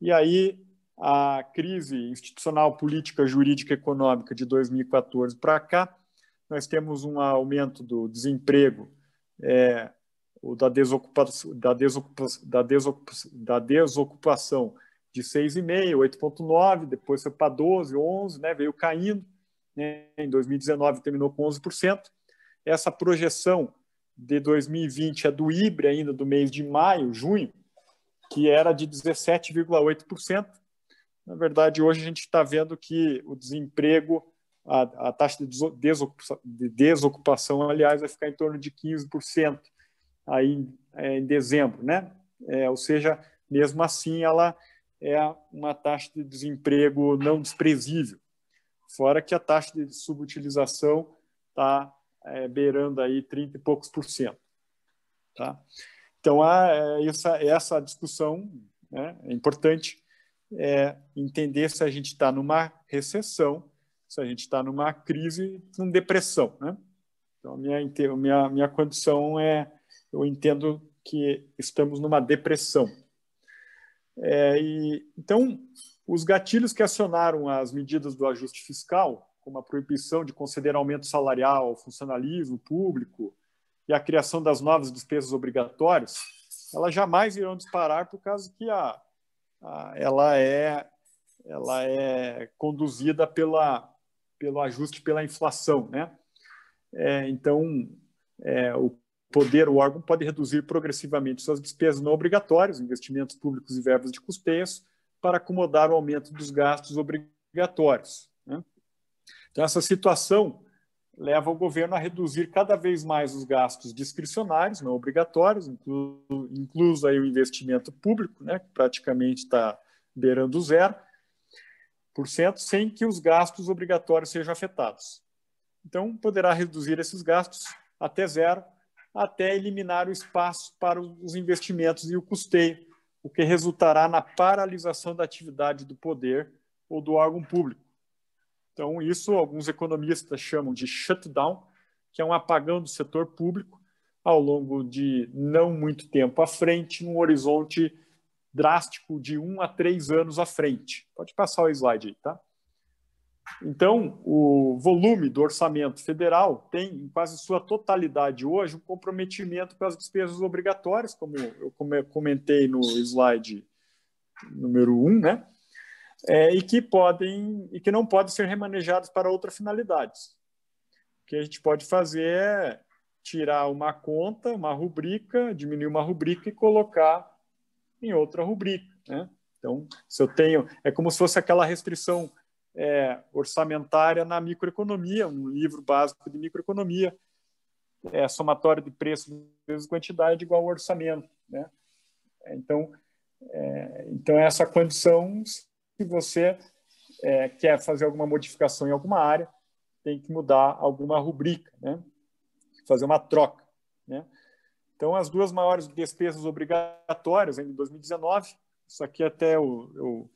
E aí a crise institucional, política, jurídica e econômica de 2014 para cá, nós temos um aumento do desemprego, é, da, desocupação, da, desocupação, da, desocupação, da desocupação de 6,5, 8,9, depois foi para 12, 11, né, veio caindo. Né, em 2019 terminou com 11%. Essa projeção de 2020 é do IBRE ainda do mês de maio, junho, que era de 17,8%. Na verdade, hoje a gente está vendo que o desemprego, a, a taxa de desocupação, de desocupação, aliás, vai ficar em torno de 15% aí, é, em dezembro, né? É, ou seja, mesmo assim, ela é uma taxa de desemprego não desprezível. Fora que a taxa de subutilização está é, beirando aí 30 e poucos por cento. Tá? Então, há é, essa, essa discussão né, é importante é, entender se a gente está numa recessão, se a gente está numa crise, numa depressão. Né? Então, a minha, minha, minha condição é, eu entendo que estamos numa depressão. É, e, então, os gatilhos que acionaram as medidas do ajuste fiscal, como a proibição de conceder aumento salarial ao funcionalismo público e a criação das novas despesas obrigatórias, elas jamais irão disparar por causa que a, a ela, é, ela é conduzida pela, pelo ajuste pela inflação. Né? É, então, é, o poder, o órgão pode reduzir progressivamente suas despesas não obrigatórias, investimentos públicos e verbas de custeios, para acomodar o aumento dos gastos obrigatórios. Né? Então, essa situação leva o governo a reduzir cada vez mais os gastos discricionários, não obrigatórios, inclu, incluso aí o investimento público, né, que praticamente está beirando zero, por cento, sem que os gastos obrigatórios sejam afetados. Então, poderá reduzir esses gastos até zero até eliminar o espaço para os investimentos e o custeio, o que resultará na paralisação da atividade do poder ou do órgão público. Então, isso alguns economistas chamam de shutdown, que é um apagão do setor público ao longo de não muito tempo à frente, num horizonte drástico de um a três anos à frente. Pode passar o slide aí, tá? Então, o volume do orçamento federal tem, em quase sua totalidade hoje, um comprometimento com as despesas obrigatórias, como eu comentei no slide número 1, um, né? É, e que podem e que não podem ser remanejados para outras finalidades. O que a gente pode fazer é tirar uma conta, uma rubrica, diminuir uma rubrica e colocar em outra rubrica, né? Então, se eu tenho, é como se fosse aquela restrição é, orçamentária na microeconomia, um livro básico de microeconomia, é, somatório de preços vezes quantidade igual ao orçamento. Né? É, então, é, então, essa condição, se você é, quer fazer alguma modificação em alguma área, tem que mudar alguma rubrica, né? fazer uma troca. Né? Então, as duas maiores despesas obrigatórias em 2019, isso aqui até eu, eu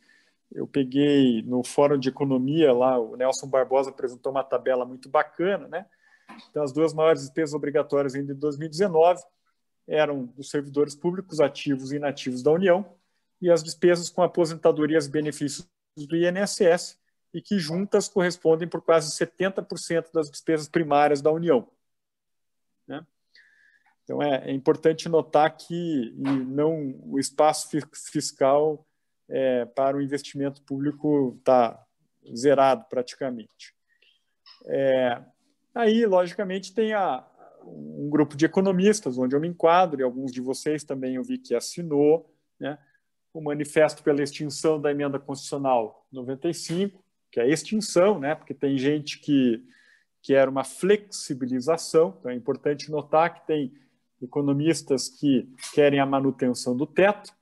eu peguei no Fórum de Economia lá, o Nelson Barbosa apresentou uma tabela muito bacana, né? Então, as duas maiores despesas obrigatórias ainda 2019 eram dos servidores públicos ativos e inativos da União e as despesas com aposentadorias e benefícios do INSS, e que juntas correspondem por quase 70% das despesas primárias da União. Né? Então, é, é importante notar que não o espaço fiscal é, para o investimento público está zerado praticamente. É, aí, logicamente, tem a, um grupo de economistas, onde eu me enquadro, e alguns de vocês também eu vi que assinou, né, o Manifesto pela Extinção da Emenda Constitucional 95, que é extinção, né, porque tem gente que, que era uma flexibilização, então é importante notar que tem economistas que querem a manutenção do teto,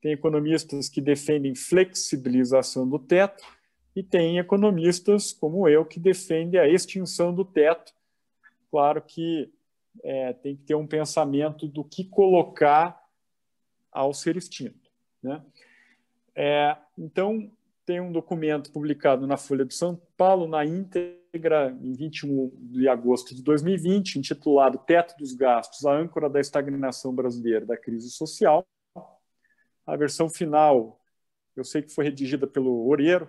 tem economistas que defendem flexibilização do teto e tem economistas como eu que defendem a extinção do teto. Claro que é, tem que ter um pensamento do que colocar ao ser extinto. Né? É, então, tem um documento publicado na Folha de São Paulo, na íntegra, em 21 de agosto de 2020, intitulado Teto dos Gastos, a âncora da estagnação brasileira da crise social, a versão final, eu sei que foi redigida pelo Oreiro,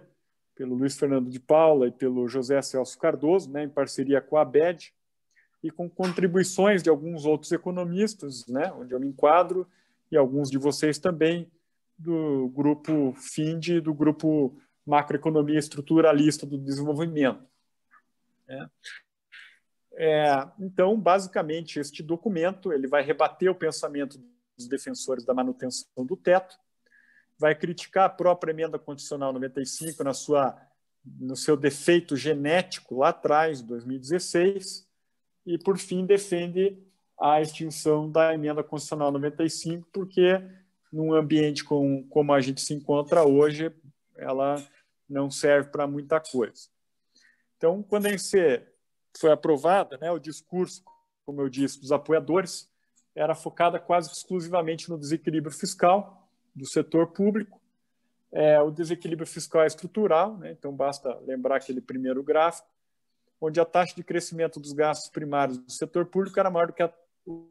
pelo Luiz Fernando de Paula e pelo José Celso Cardoso, né, em parceria com a ABED, e com contribuições de alguns outros economistas, né, onde eu me enquadro, e alguns de vocês também, do grupo FIND, do grupo Macroeconomia Estruturalista do Desenvolvimento. Né. É, então, basicamente, este documento ele vai rebater o pensamento dos defensores da manutenção do teto, vai criticar a própria emenda condicional 95 na sua no seu defeito genético lá atrás, 2016, e por fim defende a extinção da emenda constitucional 95, porque num ambiente com, como a gente se encontra hoje, ela não serve para muita coisa. Então, quando a NC foi aprovada, né, o discurso, como eu disse, dos apoiadores era focada quase exclusivamente no desequilíbrio fiscal do setor público. É, o desequilíbrio fiscal é estrutural, né? então basta lembrar aquele primeiro gráfico, onde a taxa de crescimento dos gastos primários do setor público era maior do que a, o,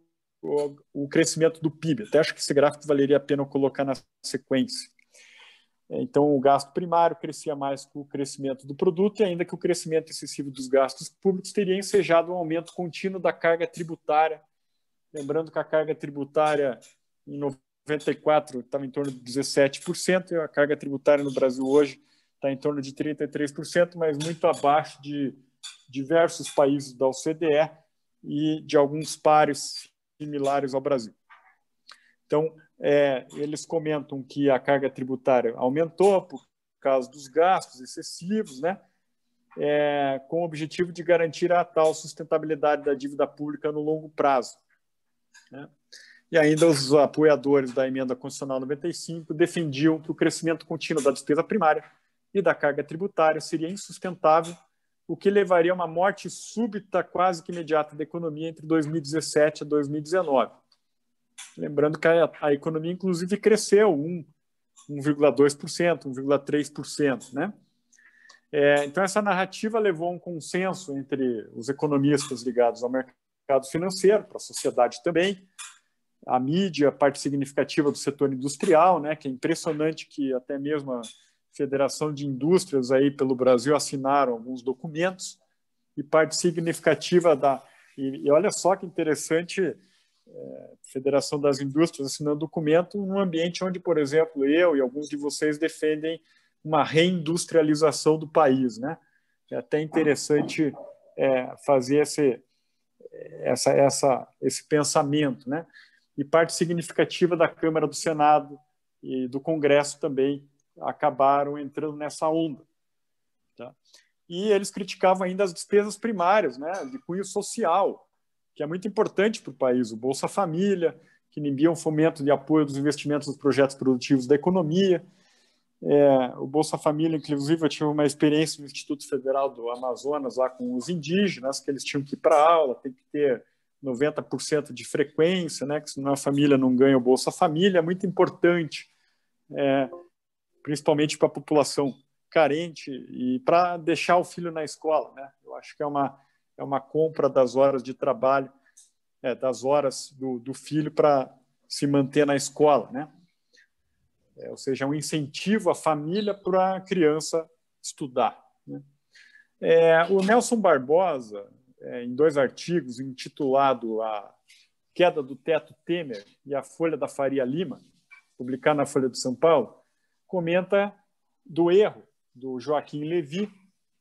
o, crescimento do PIB. Até acho que esse gráfico valeria a pena eu colocar na sequência. É, então, o gasto primário crescia mais que o crescimento do produto, e ainda que o crescimento excessivo dos gastos públicos teria ensejado um aumento contínuo da carga tributária Lembrando que a carga tributária em 94 estava em torno de 17%, e a carga tributária no Brasil hoje está em torno de 33%, mas muito abaixo de diversos países da OCDE e de alguns pares similares ao Brasil. Então, é, eles comentam que a carga tributária aumentou por causa dos gastos excessivos, né? É, com o objetivo de garantir a tal sustentabilidade da dívida pública no longo prazo. Né? E ainda os apoiadores da emenda constitucional 95 defendiam que o crescimento contínuo da despesa primária e da carga tributária seria insustentável, o que levaria a uma morte súbita, quase que imediata, da economia entre 2017 e 2019. Lembrando que a, a economia, inclusive, cresceu 1,2%, 1,3%. Né? É, então, essa narrativa levou a um consenso entre os economistas ligados ao mercado mercado financeiro, para a sociedade também. A mídia, parte significativa do setor industrial, né, que é impressionante que até mesmo a Federação de Indústrias aí pelo Brasil assinaram alguns documentos e parte significativa da e, e olha só que interessante é, Federação das Indústrias assinando documento num ambiente onde, por exemplo, eu e alguns de vocês defendem uma reindustrialização do país, né? É até interessante é, fazer esse, essa, essa, esse pensamento, né? E parte significativa da Câmara do Senado e do Congresso também acabaram entrando nessa onda. Tá? E eles criticavam ainda as despesas primárias, né? De cunho social, que é muito importante para o país, o Bolsa Família, que inibia o fomento de apoio dos investimentos dos projetos produtivos da economia, é, o Bolsa Família, inclusive, eu tive uma experiência no Instituto Federal do Amazonas, lá com os indígenas, que eles tinham que ir para aula, tem que ter 90% de frequência, né, que senão a família não ganha o Bolsa Família, é muito importante, é, principalmente para a população carente e para deixar o filho na escola. Né? Eu acho que é uma, é uma compra das horas de trabalho, é, das horas do, do filho para se manter na escola. Né? é, ou seja, é um incentivo à família para a criança estudar. Né? É, o Nelson Barbosa, é, em dois artigos intitulado A Queda do Teto Temer e a Folha da Faria Lima, publicado na Folha de São Paulo, comenta do erro do Joaquim Levi,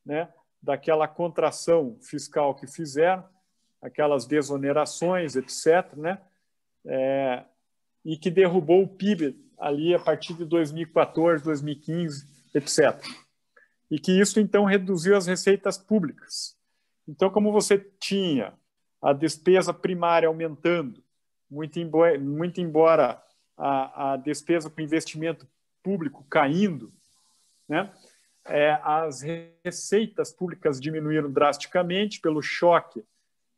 né, daquela contração fiscal que fizeram, aquelas desonerações, etc., né, é, e que derrubou o PIB ali a partir de 2014, 2015, etc. E que isso então reduziu as receitas públicas. Então, como você tinha a despesa primária aumentando, muito embora, muito embora a, a despesa com investimento público caindo, né? É, as receitas públicas diminuíram drasticamente pelo choque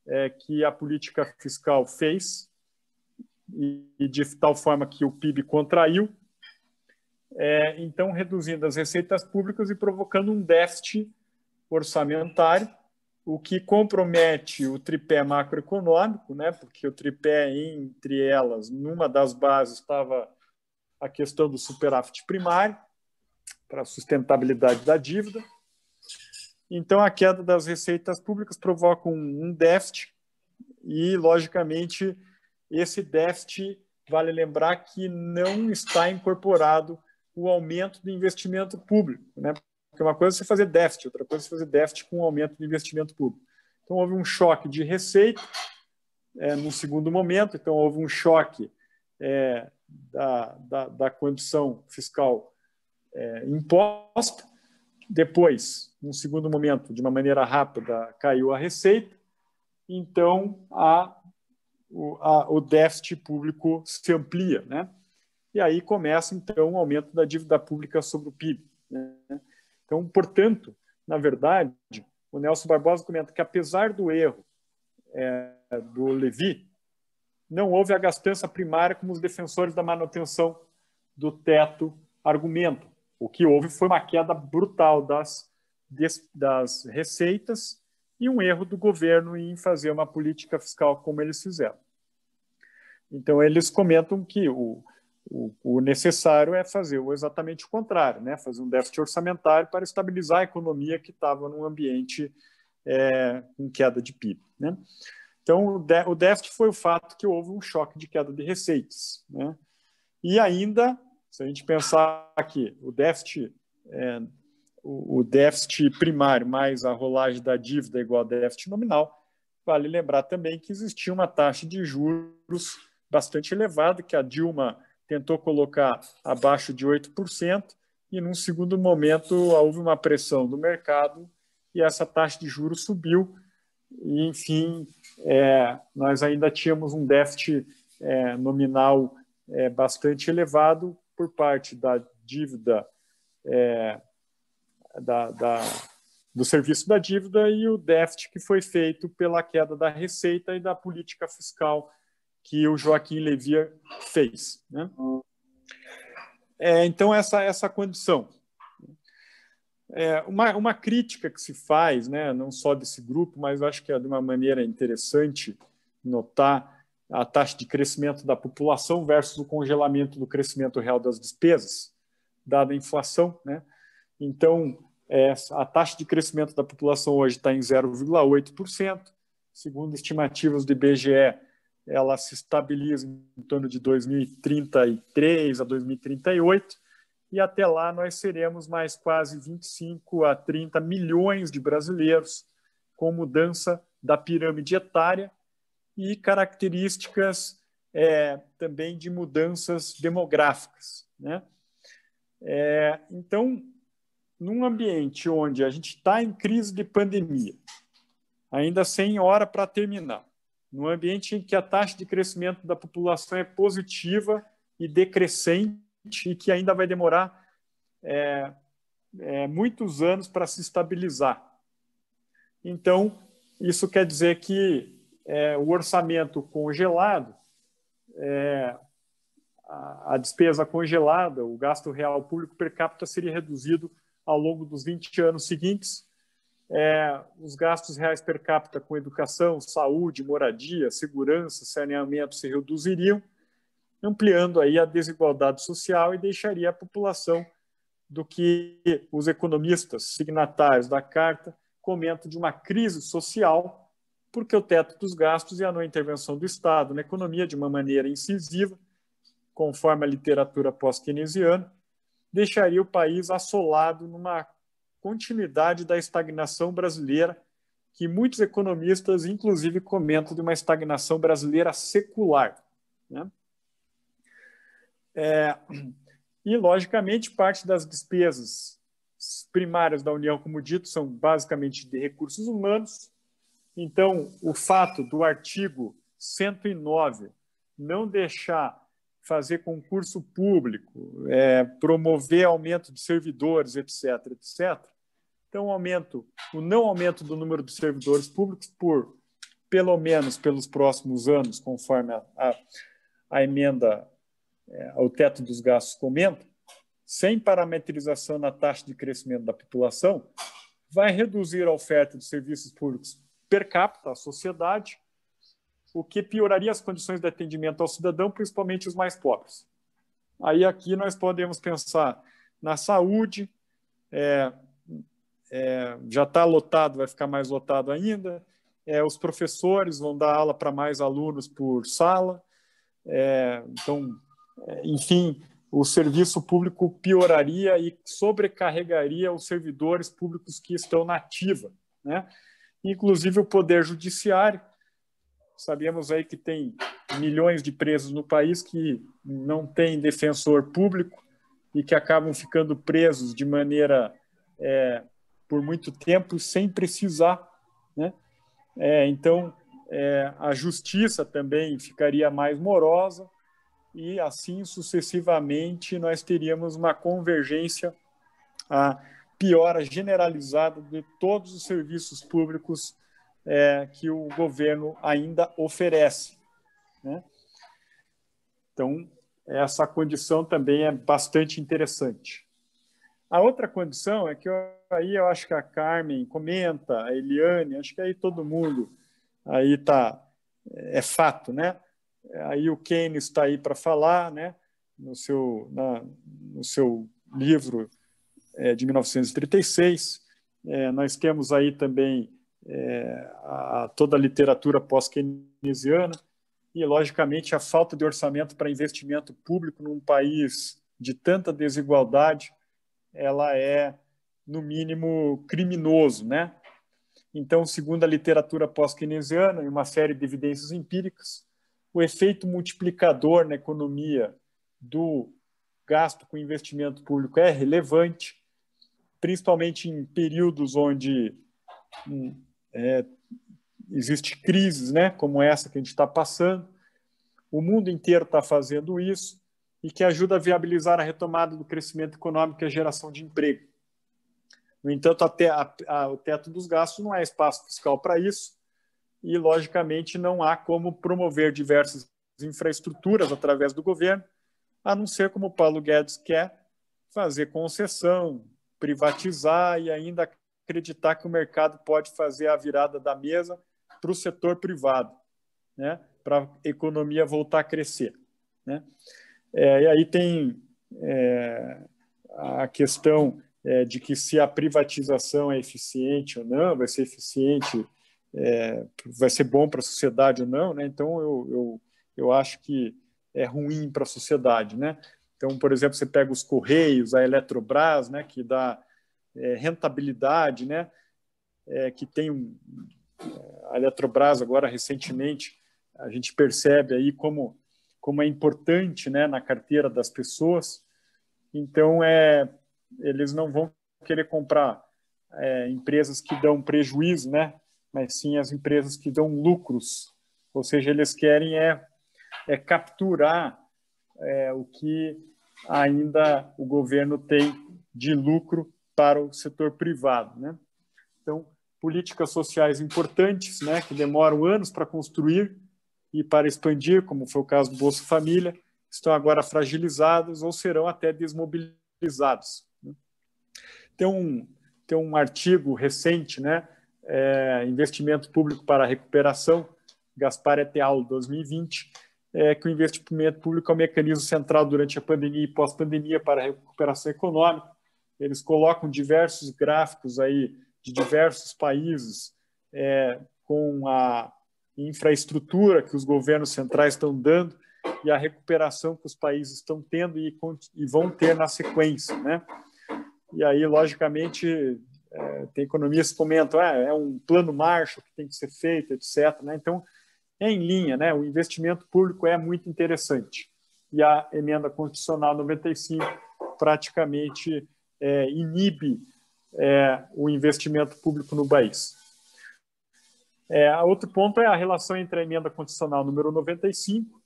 é, que a política fiscal fez e de tal forma que o PIB contraiu, é, então reduzindo as receitas públicas e provocando um déficit orçamentário, o que compromete o tripé macroeconômico, né, porque o tripé, entre elas, numa das bases estava a questão do superávit primário para a sustentabilidade da dívida. Então, a queda das receitas públicas provoca um, um déficit e, logicamente, esse déficit, vale lembrar que não está incorporado o aumento do investimento público, né? Porque uma coisa é você fazer déficit, outra coisa é fazer déficit com o aumento do investimento público. Então, houve um choque de receita é, segundo momento, então, houve um choque é, da, da, da, condição fiscal é, imposta. Depois, num segundo momento, de uma maneira rápida, caiu a receita. Então, há o, a, o déficit público se amplia, né? E aí começa, então, o aumento da dívida pública sobre o PIB. Né? Então, portanto, na verdade, o Nelson Barbosa comenta que, apesar do erro é, do Levi, não houve a gastança primária como os defensores da manutenção do teto argumentam. O que houve foi uma queda brutal das, das receitas e um erro do governo em fazer uma política fiscal como eles fizeram. Então, eles comentam que o, o, o necessário é fazer exatamente o contrário, né? fazer um déficit orçamentário para estabilizar a economia que estava num ambiente é, com queda de PIB. Né? Então, o déficit foi o fato que houve um choque de queda de receitas. Né? E ainda, se a gente pensar que o déficit é, o, déficit primário mais a rolagem da dívida igual a déficit nominal, vale lembrar também que existia uma taxa de juros bastante elevada, que a Dilma tentou colocar abaixo de 8%, e num segundo momento houve uma pressão do mercado e essa taxa de juros subiu. E, enfim, é, nós ainda tínhamos um déficit é, nominal é, bastante elevado por parte da dívida é, da, da, do serviço da dívida e o déficit que foi feito pela queda da receita e da política fiscal que o Joaquim Levia fez. Né? É, então, essa, essa condição. É, uma, uma crítica que se faz, né, não só desse grupo, mas acho que é de uma maneira interessante notar a taxa de crescimento da população versus o congelamento do crescimento real das despesas, dada a inflação, né? Então, é, a taxa de crescimento da população hoje está em 0,8%, segundo estimativas do IBGE, ela se estabiliza em torno de 2033 a 2038, e até lá nós seremos mais quase 25 a 30 milhões de brasileiros com mudança da pirâmide etária e características é, também de mudanças demográficas. Né? É, então, num ambiente onde a gente está em crise de pandemia, ainda sem hora para terminar, num ambiente em que a taxa de crescimento da população é positiva e decrescente e que ainda vai demorar é, é, muitos anos para se estabilizar. Então, isso quer dizer que é, o orçamento congelado, é, a, a, despesa congelada, o gasto real público per capita seria reduzido ao longo dos 20 anos seguintes, é, os gastos reais per capita com educação, saúde, moradia, segurança, saneamento se reduziriam, ampliando aí a desigualdade social e deixaria a população do que os economistas signatários da carta comentam de uma crise social, porque o teto dos gastos e a não intervenção do Estado na economia de uma maneira incisiva, conforme a literatura pós-keynesiana, deixaria o país assolado numa continuidade da estagnação brasileira, que muitos economistas, inclusive, comentam de uma estagnação brasileira secular. Né? É, e, logicamente, parte das despesas primárias da União, como dito, são basicamente de recursos humanos. Então, o fato do artigo 109 não deixar fazer concurso público, é, promover aumento de servidores, etc., etc. Então, o aumento, o não aumento do número de servidores públicos por pelo menos pelos próximos anos, conforme a, a, a emenda é, ao teto dos gastos comenta, sem parametrização na taxa de crescimento da população, vai reduzir a oferta de serviços públicos per capita à sociedade, o que pioraria as condições de atendimento ao cidadão, principalmente os mais pobres. Aí aqui nós podemos pensar na saúde, é, é, já está lotado, vai ficar mais lotado ainda, é, os professores vão dar aula para mais alunos por sala, é, então, é, enfim, o serviço público pioraria e sobrecarregaria os servidores públicos que estão na ativa, né? inclusive o poder judiciário, Sabemos aí que tem milhões de presos no país que não têm defensor público e que acabam ficando presos de maneira é, por muito tempo sem precisar, né? É, então é, a justiça também ficaria mais morosa e assim sucessivamente nós teríamos uma convergência a piora generalizada de todos os serviços públicos é, que o governo ainda oferece. Né? Então, essa condição também é bastante interessante. A outra condição é que eu, aí eu acho que a Carmen comenta, a Eliane, acho que aí todo mundo aí tá é fato, né? Aí o Keynes está aí para falar, né? No seu na, no seu livro é, de 1936, é, nós temos aí também é, a, toda a literatura pós-keynesiana e, logicamente, a falta de orçamento para investimento público num país de tanta desigualdade, ela é, no mínimo, criminoso, né? Então, segundo a literatura pós-keynesiana e uma série de evidências empíricas, o efeito multiplicador na economia do gasto com investimento público é relevante, principalmente em períodos onde é, existe crises, né, como essa que a gente está passando. O mundo inteiro está fazendo isso e que ajuda a viabilizar a retomada do crescimento econômico e a geração de emprego. No entanto, até a, a, o teto dos gastos não é espaço fiscal para isso e, logicamente, não há como promover diversas infraestruturas através do governo, a não ser como o Paulo Guedes quer, fazer concessão, privatizar e ainda acreditar que o mercado pode fazer a virada da mesa para o setor privado, né? para a economia voltar a crescer. Né? É, e aí tem é, a questão é, de que se a privatização é eficiente ou não, vai ser eficiente, é, vai ser bom para a sociedade ou não. Né? Então, eu, eu, eu acho que é ruim para a sociedade. Né? Então, por exemplo, você pega os Correios, a Eletrobras, né, que dá é, rentabilidade, né? É, que tem um, é, a Eletrobras agora recentemente, a gente percebe aí como, como é importante né, na carteira das pessoas. Então, é, eles não vão querer comprar é, empresas que dão prejuízo, né? mas sim as empresas que dão lucros. Ou seja, eles querem é, é capturar é, o que ainda o governo tem de lucro para o setor privado. Né? Então, políticas sociais importantes, né, que demoram anos para construir e para expandir, como foi o caso do Bolsa Família, estão agora fragilizados ou serão até desmobilizados. Né? Tem um, tem um artigo recente, né, é, Investimento Público para a Recuperação, Gaspar et al., 2020, é, que o investimento público é o mecanismo central durante a pandemia e pós-pandemia para a recuperação econômica eles colocam diversos gráficos aí de diversos países é, com a infraestrutura que os governos centrais estão dando e a recuperação que os países estão tendo e, e vão ter na sequência, né? E aí, logicamente, é, tem economistas que comentam, ah, é um plano Marshall que tem que ser feito, etc. Né? Então, é em linha, né? o investimento público é muito interessante. E a emenda constitucional 95 praticamente é, inibe é, o investimento público no país. É, outro ponto é a relação entre a emenda condicional número 95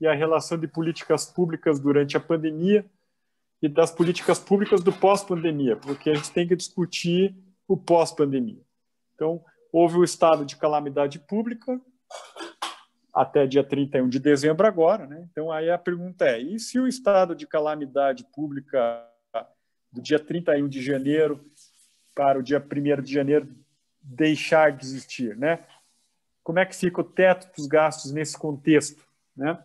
e a relação de políticas públicas durante a pandemia e das políticas públicas do pós-pandemia, porque a gente tem que discutir o pós-pandemia. Então, houve o estado de calamidade pública até dia 31 de dezembro agora, né? Então aí a pergunta é: e se o estado de calamidade pública do dia 31 de janeiro para o dia 1 de janeiro deixar de existir, né? Como é que fica o teto dos gastos nesse contexto, né?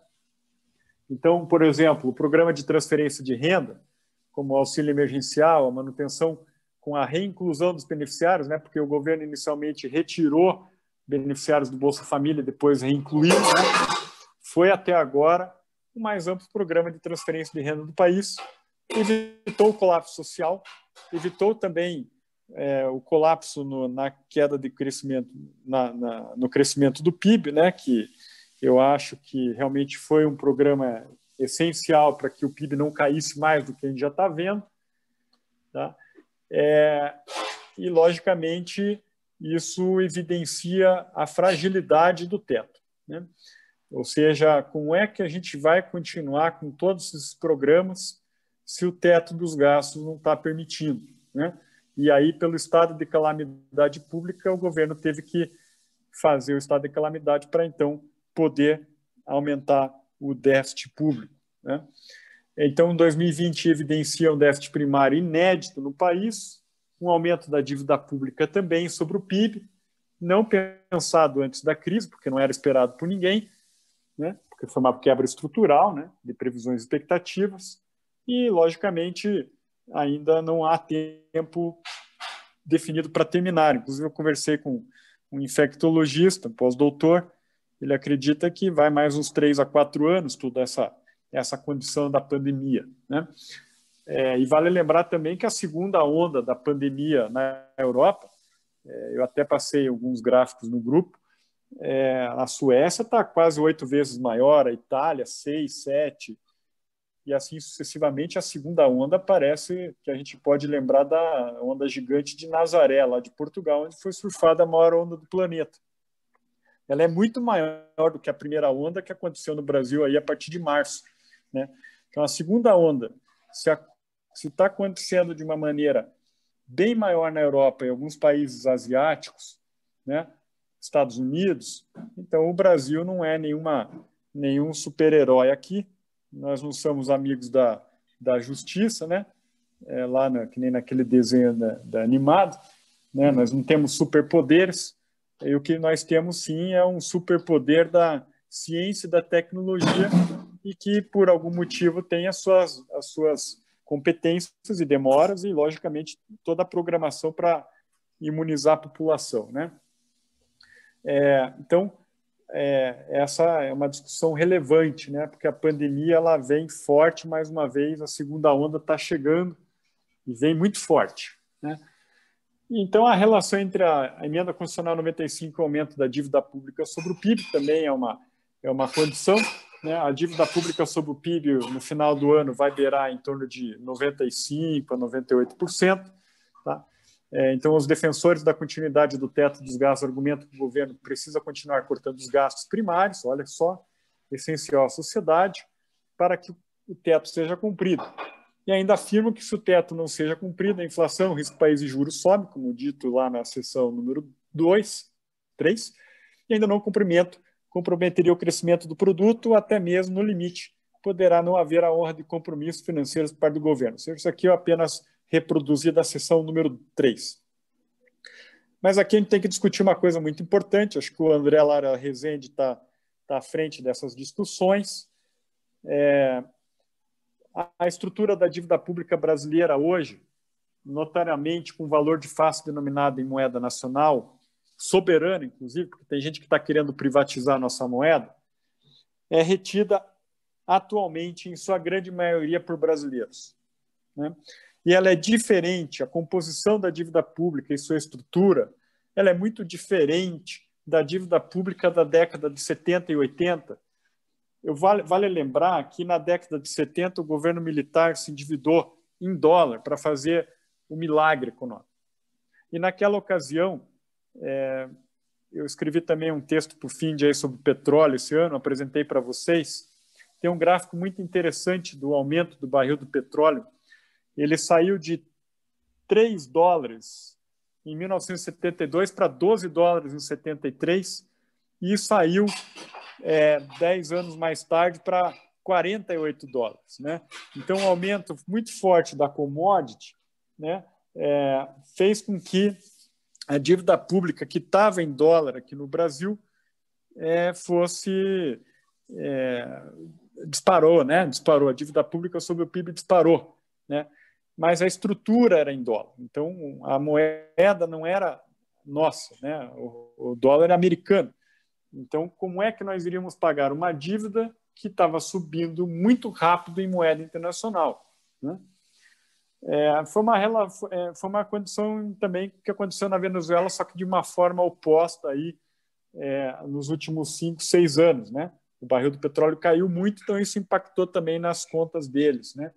Então, por exemplo, o programa de transferência de renda, como o auxílio emergencial, a manutenção com a reinclusão dos beneficiários, né? Porque o governo inicialmente retirou beneficiários do Bolsa Família, depois reincluiu, né? Foi até agora o mais amplo programa de transferência de renda do país, evitou o colapso social, evitou também é, o colapso no, na queda de crescimento, na, na, no crescimento do PIB, né, que eu acho que realmente foi um programa essencial para que o PIB não caísse mais do que a gente já está vendo. Tá? É, e, logicamente, isso evidencia a fragilidade do teto. Né? Ou seja, como é que a gente vai continuar com todos esses programas se o teto dos gastos não está permitindo. Né? E aí, pelo estado de calamidade pública, o governo teve que fazer o estado de calamidade para então poder aumentar o déficit público. Né? Então, 2020 evidencia um déficit primário inédito no país, um aumento da dívida pública também sobre o PIB, não pensado antes da crise, porque não era esperado por ninguém, né? porque foi uma quebra estrutural né? de previsões e expectativas. E, logicamente, ainda não há tempo definido para terminar. Inclusive, eu conversei com um infectologista, pós-doutor, ele acredita que vai mais uns três a quatro anos toda essa, essa condição da pandemia. Né? É, e vale lembrar também que a segunda onda da pandemia na Europa, é, eu até passei alguns gráficos no grupo, é, a Suécia está quase oito vezes maior, a Itália seis, sete, e assim sucessivamente. A segunda onda parece que a gente pode lembrar da onda gigante de Nazaré, lá de Portugal, onde foi surfada a maior onda do planeta. Ela é muito maior do que a primeira onda que aconteceu no Brasil aí a partir de março. Né? Então, a segunda onda, se está acontecendo de uma maneira bem maior na Europa e alguns países asiáticos, né? Estados Unidos, então o Brasil não é nenhuma, nenhum super-herói aqui, nós não somos amigos da, da justiça, né? É, lá na, que nem naquele desenho da, da animado, né? Uhum. Nós não temos superpoderes. E o que nós temos sim é um superpoder da ciência e da tecnologia e que por algum motivo tem as suas as suas competências e demoras e logicamente toda a programação para imunizar a população, né? É, então é, essa é uma discussão relevante, né? Porque a pandemia ela vem forte mais uma vez, a segunda onda está chegando e vem muito forte, né? Então, a relação entre a emenda constitucional 95 e o aumento da dívida pública sobre o PIB também é uma, é uma condição. Né? A dívida pública sobre o PIB no final do ano vai beirar em torno de 95% a 98%. Tá? É, então, os defensores da continuidade do teto dos gastos argumentam que o governo precisa continuar cortando os gastos primários, olha só, essencial à sociedade, para que o teto seja cumprido. E ainda afirmam que, se o teto não seja cumprido, a inflação, risco país e juros sobe, como dito lá na seção número 2, 3, e ainda não cumprimento comprometeria o crescimento do produto, até mesmo no limite poderá não haver a honra de compromissos financeiros por parte do governo. Ou seja, isso aqui é apenas reproduzida da sessão número 3. Mas aqui a gente tem que discutir uma coisa muito importante, acho que o André Lara Rezende está tá à frente dessas discussões. É, a estrutura da dívida pública brasileira hoje, notariamente com valor de face denominado em moeda nacional, soberana, inclusive, porque tem gente que está querendo privatizar a nossa moeda, é retida atualmente, em sua grande maioria, por brasileiros. Né? e ela é diferente, a composição da dívida pública e sua estrutura, ela é muito diferente da dívida pública da década de 70 e 80. Eu vale, vale lembrar que na década de 70 o governo militar se endividou em dólar para fazer o milagre econômico. E naquela ocasião, é, eu escrevi também um texto para o fim de aí sobre petróleo esse ano, apresentei para vocês. Tem um gráfico muito interessante do aumento do barril do petróleo ele saiu de 3 dólares em 1972 para 12 dólares em 73 e saiu é, 10 anos mais tarde para 48 dólares. Né? Então, um aumento muito forte da commodity né, é, fez com que a dívida pública que estava em dólar aqui no Brasil é, fosse é, disparou, né? Disparou a dívida pública sobre o PIB disparou, né? mas a estrutura era em dólar. Então, a moeda não era nossa, né? o, o dólar era americano. Então, como é que nós iríamos pagar uma dívida que estava subindo muito rápido em moeda internacional? Né? É, foi, uma, é, foi uma condição também que aconteceu na Venezuela, só que de uma forma oposta aí é, nos últimos cinco, seis anos, né? O barril do petróleo caiu muito, então isso impactou também nas contas deles, né?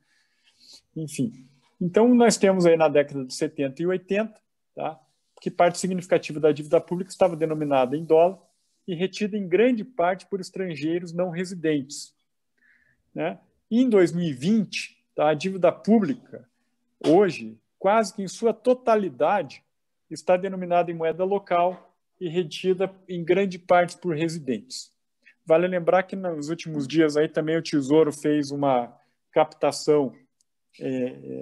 Enfim, então, nós temos aí na década de 70 e 80, tá, que parte significativa da dívida pública estava denominada em dólar e retida em grande parte por estrangeiros não residentes. Né? E em 2020, tá, a dívida pública, hoje, quase que em sua totalidade, está denominada em moeda local e retida em grande parte por residentes. Vale lembrar que nos últimos dias aí também o Tesouro fez uma captação é, é,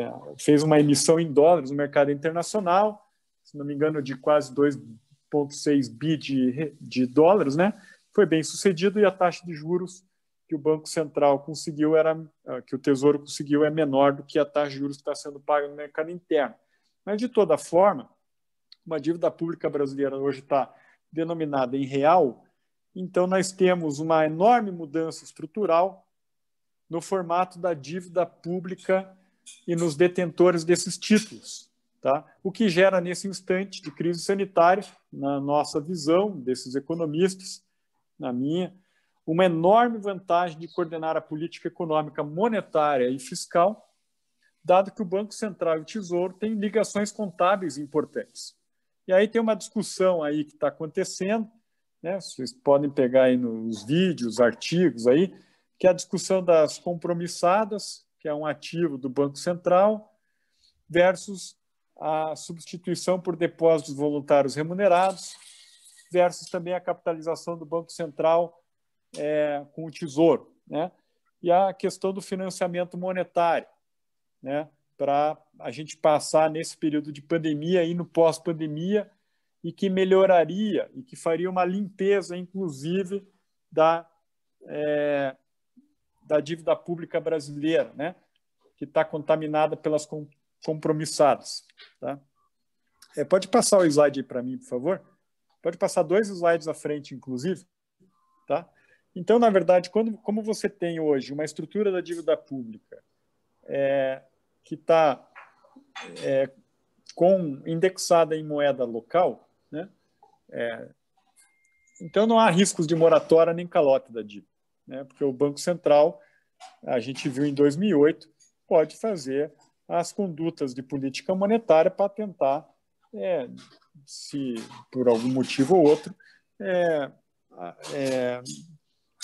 é, fez uma emissão em dólares no mercado internacional, se não me engano, de quase 2,6 bi de, de dólares, né? Foi bem sucedido e a taxa de juros que o Banco Central conseguiu era ah, que o Tesouro conseguiu é menor do que a taxa de juros que está sendo paga no mercado interno. Mas de toda forma, uma dívida pública brasileira hoje está denominada em real, então nós temos uma enorme mudança estrutural no formato da dívida pública e nos detentores desses títulos. Tá? O que gera, nesse instante de crise sanitária, na nossa visão desses economistas, na minha, uma enorme vantagem de coordenar a política econômica monetária e fiscal, dado que o Banco Central e o Tesouro têm ligações contábeis importantes. E aí tem uma discussão aí que está acontecendo, né? vocês podem pegar aí nos vídeos, artigos aí, que é a discussão das compromissadas, que é um ativo do Banco Central, versus a substituição por depósitos voluntários remunerados, versus também a capitalização do Banco Central é, com o Tesouro, né? E a questão do financiamento monetário, né? Para a gente passar nesse período de pandemia e no pós-pandemia e que melhoraria e que faria uma limpeza, inclusive, da é, da dívida pública brasileira, né? que está contaminada pelas com, compromissadas. Tá? É, pode passar o slide para mim, por favor? Pode passar dois slides à frente, inclusive. Tá? Então, na verdade, quando, como você tem hoje uma estrutura da dívida pública é, que está é, com indexada em moeda local, né? É, então não há riscos de moratória nem calote da dívida né? porque o Banco Central, a gente viu em 2008, pode fazer as condutas de política monetária para tentar, é, se por algum motivo ou outro, é, é,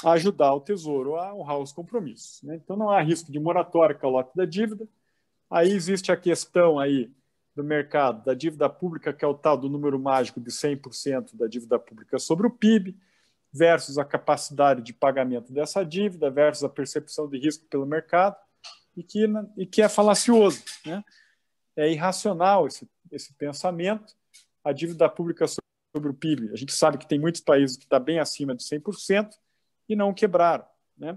ajudar o Tesouro a honrar os compromissos. Né? Então não há risco de moratória, calote da dívida. Aí existe a questão aí do mercado da dívida pública, que é o tal do número mágico de 100% da dívida pública sobre o PIB versus a capacidade de pagamento dessa dívida, versus a percepção de risco pelo mercado, e que, e que é falacioso. Né? É irracional esse, esse pensamento. A dívida pública sobre o PIB, a gente sabe que tem muitos países que está bem acima de 100% e não quebraram. Né?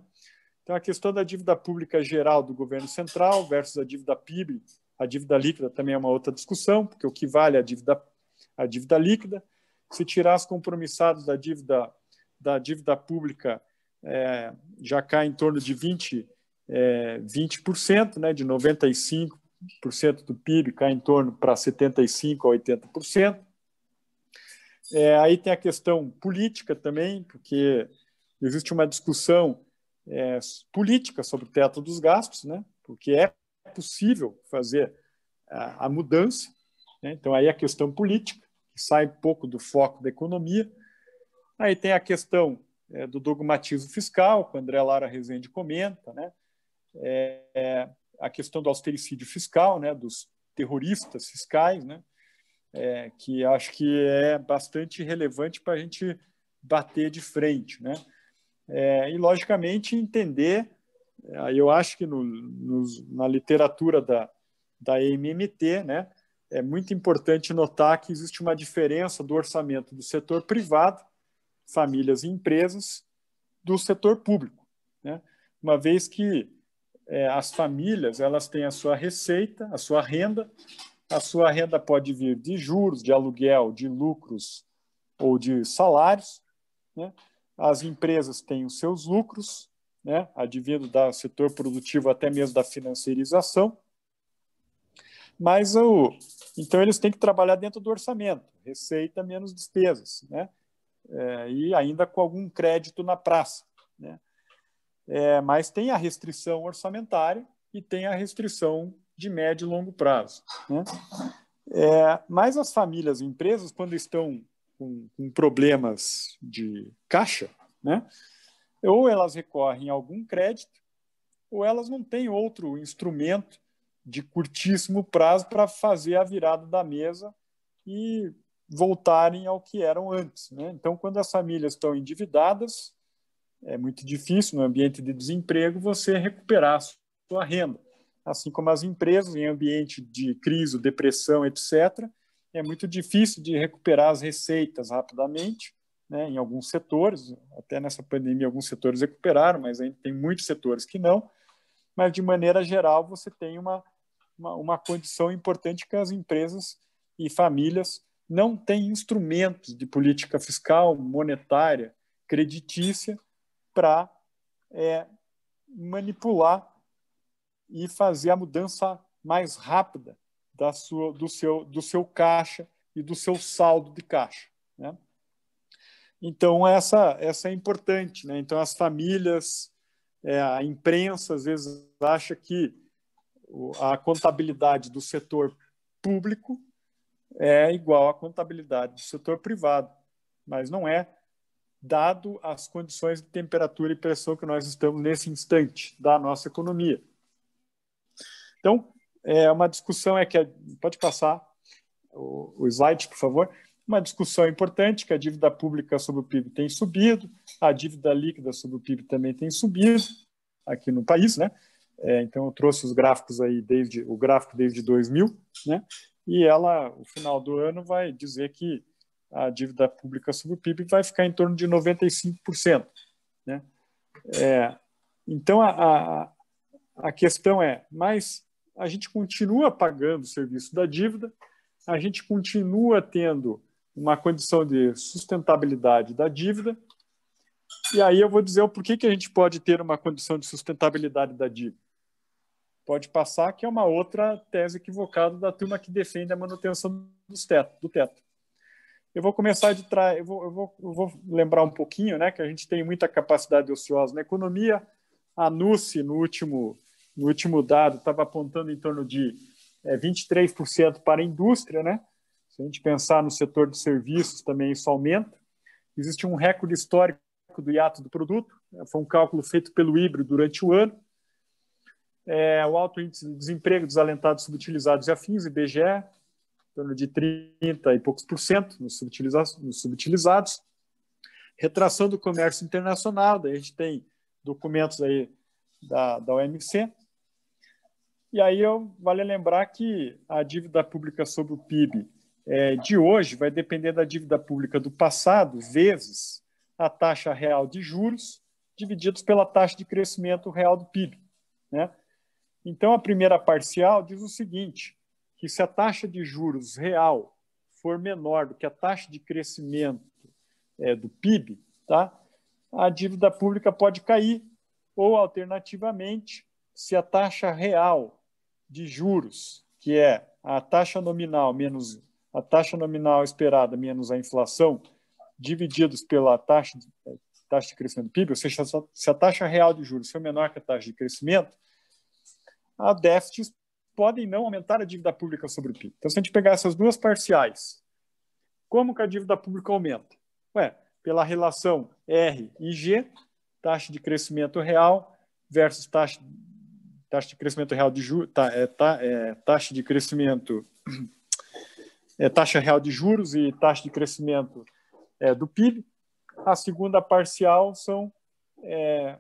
Então, a questão da dívida pública geral do governo central versus a dívida PIB, a dívida líquida também é uma outra discussão, porque o que vale é a dívida, a dívida líquida, se tirar os compromissados da dívida da dívida pública é, já cai em torno de 20, é, 20% né, de 95% do PIB, cai em torno para 75% a 80%. É, aí tem a questão política também, porque existe uma discussão é, política sobre o teto dos gastos, né? porque é possível fazer a, a mudança. Né? Então, aí a questão política, que sai um pouco do foco da economia. Aí tem a questão é, do dogmatismo fiscal, que o André Lara Rezende comenta, né? É, é, a questão do austericídio fiscal, né? dos terroristas fiscais, né? É, que acho que é bastante relevante para a gente bater de frente. Né? É, e, logicamente, entender, é, eu acho que no, no, na literatura da, da MMT, né? é muito importante notar que existe uma diferença do orçamento do setor privado famílias e empresas do setor público, né? uma vez que é, as famílias elas têm a sua receita, a sua renda, a sua renda pode vir de juros, de aluguel, de lucros ou de salários, né? as empresas têm os seus lucros, né? advindo do setor produtivo até mesmo da financiarização, mas o então eles têm que trabalhar dentro do orçamento, receita menos despesas, né? é, e ainda com algum crédito na praça. Né? É, mas tem a restrição orçamentária e tem a restrição de médio e longo prazo. Né? É, mas as famílias e empresas, quando estão com, com problemas de caixa, né? ou elas recorrem a algum crédito, ou elas não têm outro instrumento de curtíssimo prazo para fazer a virada da mesa e voltarem ao que eram antes. Né? Então, quando as famílias estão endividadas, é muito difícil no ambiente de desemprego você recuperar sua renda. Assim como as empresas em ambiente de crise, depressão, etc., é muito difícil de recuperar as receitas rapidamente, né? em alguns setores, até nessa pandemia alguns setores recuperaram, mas ainda tem muitos setores que não, mas de maneira geral você tem uma, uma, uma condição importante que as empresas e famílias não tem instrumentos de política fiscal, monetária, creditícia para é, manipular e fazer a mudança mais rápida da sua, do, seu, do seu caixa e do seu saldo de caixa. Né? Então, essa, essa é importante. Né? Então, as famílias, é, a imprensa, às vezes, acha que a contabilidade do setor público é igual à contabilidade do setor privado, mas não é dado as condições de temperatura e pressão que nós estamos nesse instante da nossa economia. Então, é uma discussão é que é, pode passar o, o slide, por favor. Uma discussão importante que a dívida pública sobre o PIB tem subido, a dívida líquida sobre o PIB também tem subido aqui no país, né? É, então eu trouxe os gráficos aí desde o gráfico desde 2000, né? e ela, no final do ano, vai dizer que a dívida pública sobre o PIB vai ficar em torno de 95%. Né? É, então, a, a, a questão é, mas a gente continua pagando o serviço da dívida, a gente continua tendo uma condição de sustentabilidade da dívida, e aí eu vou dizer o porquê que a gente pode ter uma condição de sustentabilidade da dívida pode passar, que é uma outra tese equivocada da turma que defende a manutenção dos teto, do teto. Eu vou começar de trás, eu vou, eu, vou, eu vou lembrar um pouquinho, né, que a gente tem muita capacidade ociosa na economia. A NUSI, no último, no último dado, estava apontando em torno de é, 23% para a indústria, né? Se a gente pensar no setor de serviços, também isso aumenta. Existe um recorde histórico do hiato do produto, né? foi um cálculo feito pelo IBRE durante o ano é, o alto índice de desemprego, desalentados, subutilizados e afins, IBGE, em torno de 30 e poucos por cento nos, nos subutilizados, retração do comércio internacional, daí a gente tem documentos aí da, da OMC, e aí eu, vale lembrar que a dívida pública sobre o PIB é, de hoje vai depender da dívida pública do passado, vezes a taxa real de juros, divididos pela taxa de crescimento real do PIB. Né? Então, a primeira parcial diz o seguinte: que se a taxa de juros real for menor do que a taxa de crescimento é, do PIB, tá? a dívida pública pode cair, ou, alternativamente, se a taxa real de juros, que é a taxa nominal menos a taxa nominal esperada menos a inflação, divididos pela taxa de, taxa de crescimento do PIB, ou seja, se a taxa real de juros for menor que a taxa de crescimento, a déficits podem não aumentar a dívida pública sobre o PIB. Então, se a gente pegar essas duas parciais, como que a dívida pública aumenta? Ué, pela relação R e G, taxa de crescimento real versus taxa, taxa de crescimento real de juros, é, é, taxa de crescimento, é, taxa real de juros e taxa de crescimento é, do PIB. A segunda parcial são é,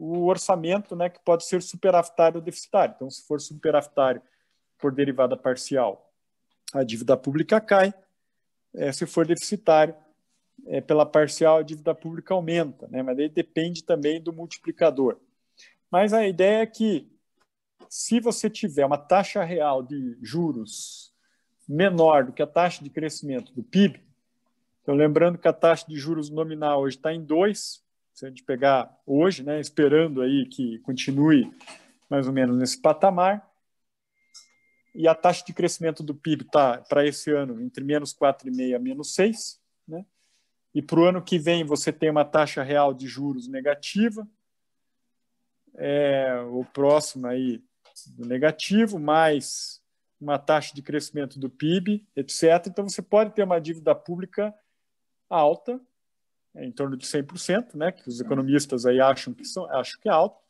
o orçamento, né, que pode ser superavitário ou deficitário. Então, se for superavitário por derivada parcial, a dívida pública cai. É, se for deficitário é, pela parcial, a dívida pública aumenta, né? Mas aí depende também do multiplicador. Mas a ideia é que se você tiver uma taxa real de juros menor do que a taxa de crescimento do PIB, então lembrando que a taxa de juros nominal hoje está em 2, se a gente pegar hoje, né, esperando aí que continue mais ou menos nesse patamar, e a taxa de crescimento do PIB está para esse ano entre menos 4,5% a menos 6%, né? e para o ano que vem você tem uma taxa real de juros negativa, é, o próximo aí do negativo, mais uma taxa de crescimento do PIB, etc. Então você pode ter uma dívida pública alta é em torno de 100%, né, que os economistas aí acham que, são, acham que é alto,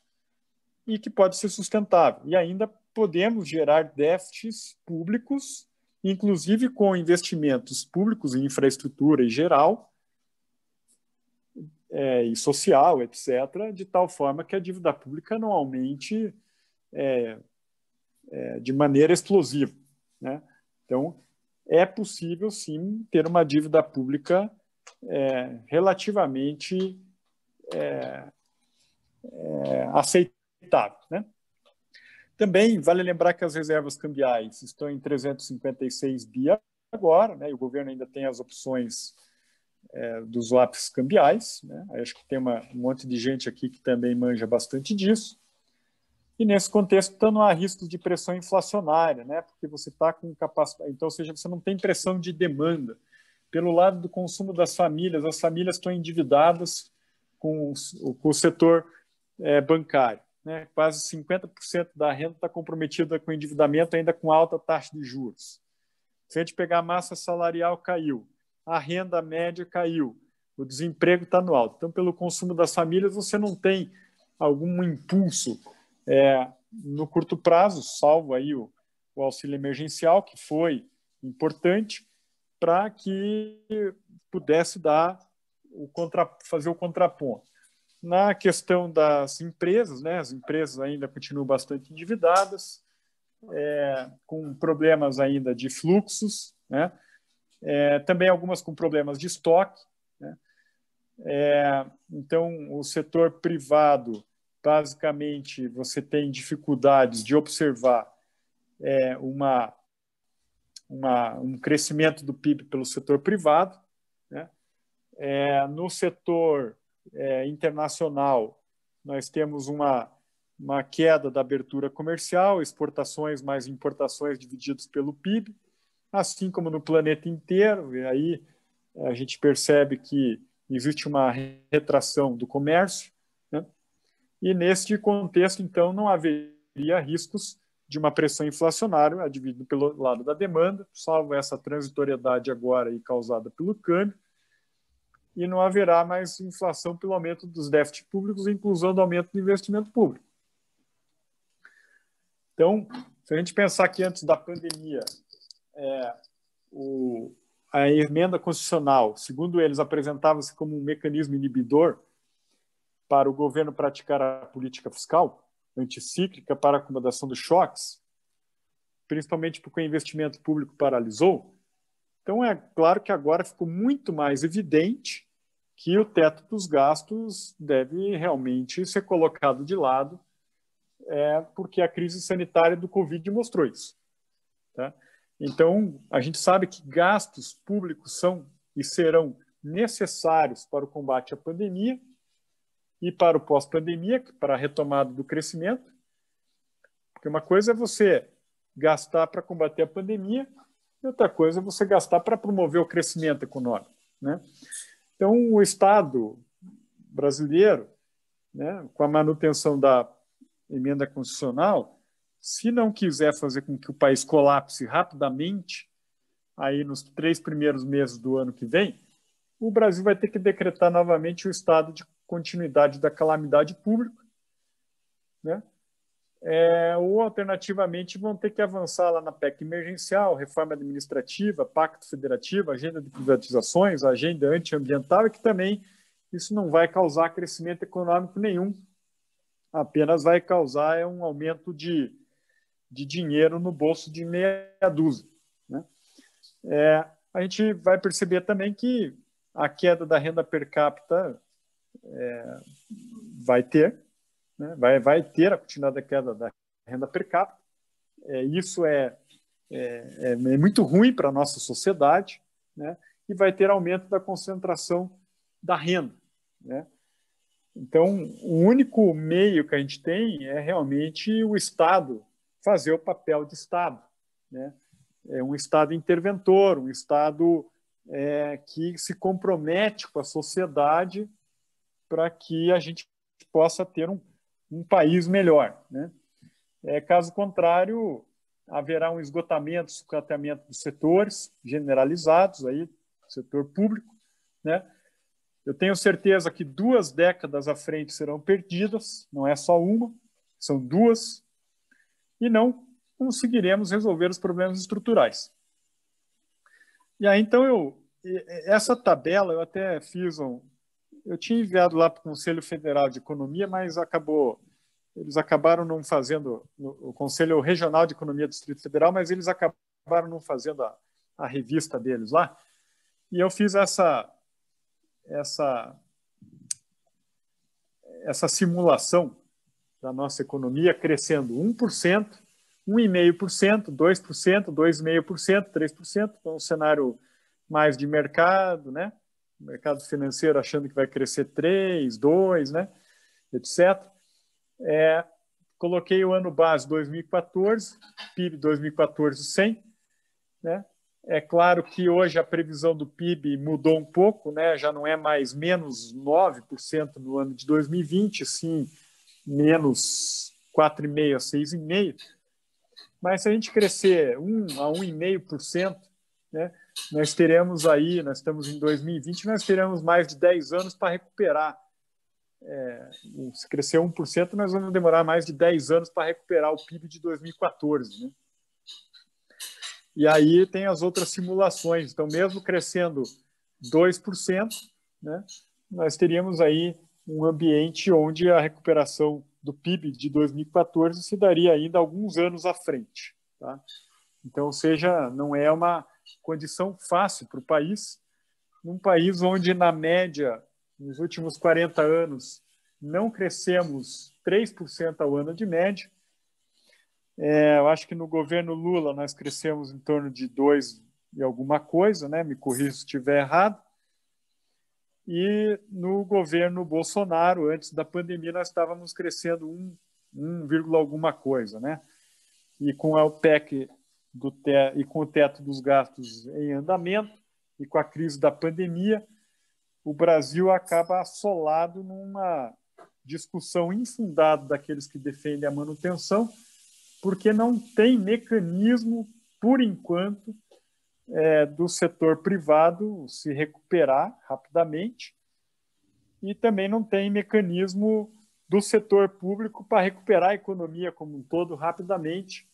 e que pode ser sustentável. E ainda podemos gerar déficits públicos, inclusive com investimentos públicos em infraestrutura em geral, é, e social, etc., de tal forma que a dívida pública não aumente é, é, de maneira explosiva. Né? Então, é possível, sim, ter uma dívida pública é, relativamente é, é, aceitável. Né? Também vale lembrar que as reservas cambiais estão em 356 bi agora, né? e o governo ainda tem as opções é, dos lápis cambiais. Né? Acho que tem uma, um monte de gente aqui que também manja bastante disso. E nesse contexto, então, não há risco de pressão inflacionária, né? porque você está com capacidade. Então, ou seja, você não tem pressão de demanda pelo lado do consumo das famílias, as famílias estão endividadas com, com o setor é, bancário. Né? Quase 50% da renda está comprometida com endividamento, ainda com alta taxa de juros. Se a gente pegar a massa salarial, caiu. A renda média caiu. O desemprego está no alto. Então, pelo consumo das famílias, você não tem algum impulso é, no curto prazo, salvo aí o, o auxílio emergencial, que foi importante, para que pudesse dar o contra, fazer o contraponto. Na questão das empresas, né, as empresas ainda continuam bastante endividadas, é, com problemas ainda de fluxos, né, é, também algumas com problemas de estoque. Né, é, então, o setor privado, basicamente, você tem dificuldades de observar é, uma uma, um crescimento do PIB pelo setor privado. Né? É, no setor é, internacional, nós temos uma, uma queda da abertura comercial, exportações mais importações divididos pelo PIB, assim como no planeta inteiro, e aí é, a gente percebe que existe uma retração do comércio, né? e neste contexto, então, não haveria riscos de uma pressão inflacionária, dividido pelo lado da demanda, salvo essa transitoriedade agora aí causada pelo câmbio, e não haverá mais inflação pelo aumento dos déficits públicos, inclusão do aumento do investimento público. Então, se a gente pensar que antes da pandemia, é, o, a emenda constitucional, segundo eles, apresentava-se como um mecanismo inibidor para o governo praticar a política fiscal, anticíclica para acomodação dos choques, principalmente porque o investimento público paralisou. Então, é claro que agora ficou muito mais evidente que o teto dos gastos deve realmente ser colocado de lado, é, porque a crise sanitária do Covid mostrou isso. Tá? Então, a gente sabe que gastos públicos são e serão necessários para o combate à pandemia, e para o pós-pandemia, para a retomada do crescimento. Porque uma coisa é você gastar para combater a pandemia e outra coisa é você gastar para promover o crescimento econômico. Né? Então, o Estado brasileiro, né, com a manutenção da emenda constitucional, se não quiser fazer com que o país colapse rapidamente, aí nos três primeiros meses do ano que vem, o Brasil vai ter que decretar novamente o estado de continuidade da calamidade pública, né? É, ou alternativamente vão ter que avançar lá na PEC emergencial, reforma administrativa, pacto federativo, agenda de privatizações, agenda antiambiental, e que também isso não vai causar crescimento econômico nenhum, apenas vai causar é, um aumento de, de dinheiro no bolso de meia dúzia. Né? É, a gente vai perceber também que a queda da renda per capita é, vai ter, né? vai, vai ter a continuada queda da renda per capita. É, isso é é, é, é, muito ruim para a nossa sociedade né? e vai ter aumento da concentração da renda. Né? Então, o único meio que a gente tem é realmente o Estado fazer o papel de Estado. Né? É um Estado interventor, um Estado é, que se compromete com a sociedade para que a gente possa ter um, um país melhor. Né? É, caso contrário, haverá um esgotamento, sucateamento dos setores generalizados, aí, setor público. Né? Eu tenho certeza que duas décadas à frente serão perdidas, não é só uma, são duas, e não conseguiremos resolver os problemas estruturais. E aí, então, eu, essa tabela, eu até fiz um, eu tinha enviado lá para o Conselho Federal de Economia, mas acabou eles acabaram não fazendo o Conselho Regional de Economia do Distrito Federal, mas eles acabaram não fazendo a, a revista deles lá. E eu fiz essa essa essa simulação da nossa economia crescendo 1%, 1,5%, 2%, 2,5%, 3%, então um cenário mais de mercado, né? mercado financeiro achando que vai crescer 3, 2, né, etc. É, coloquei o ano base 2014, PIB 2014 100, né? É claro que hoje a previsão do PIB mudou um pouco, né? Já não é mais menos 9% no ano de 2020, sim, menos 4,5 a 6,5. Mas se a gente crescer 1 a 1,5%, né? nós teremos aí, nós estamos em 2020, nós teremos mais de 10 anos para recuperar. É, se crescer 1%, nós vamos demorar mais de 10 anos para recuperar o PIB de 2014. Né? E aí tem as outras simulações. Então, mesmo crescendo 2%, né, nós teríamos aí um ambiente onde a recuperação do PIB de 2014 se daria ainda alguns anos à frente. Tá? Então, seja, não é uma condição fácil para o país, num país onde, na média, nos últimos 40 anos, não crescemos 3% ao ano de média. É, eu acho que no governo Lula nós crescemos em torno de 2 e alguma coisa, né? me corrija se estiver errado. E no governo Bolsonaro, antes da pandemia, nós estávamos crescendo 1, 1, alguma coisa. Né? E com a OPEC do te e com o teto dos gastos em andamento e com a crise da pandemia, o Brasil acaba assolado numa discussão infundada daqueles que defendem a manutenção, porque não tem mecanismo, por enquanto, é, do setor privado se recuperar rapidamente e também não tem mecanismo do setor público para recuperar a economia como um todo rapidamente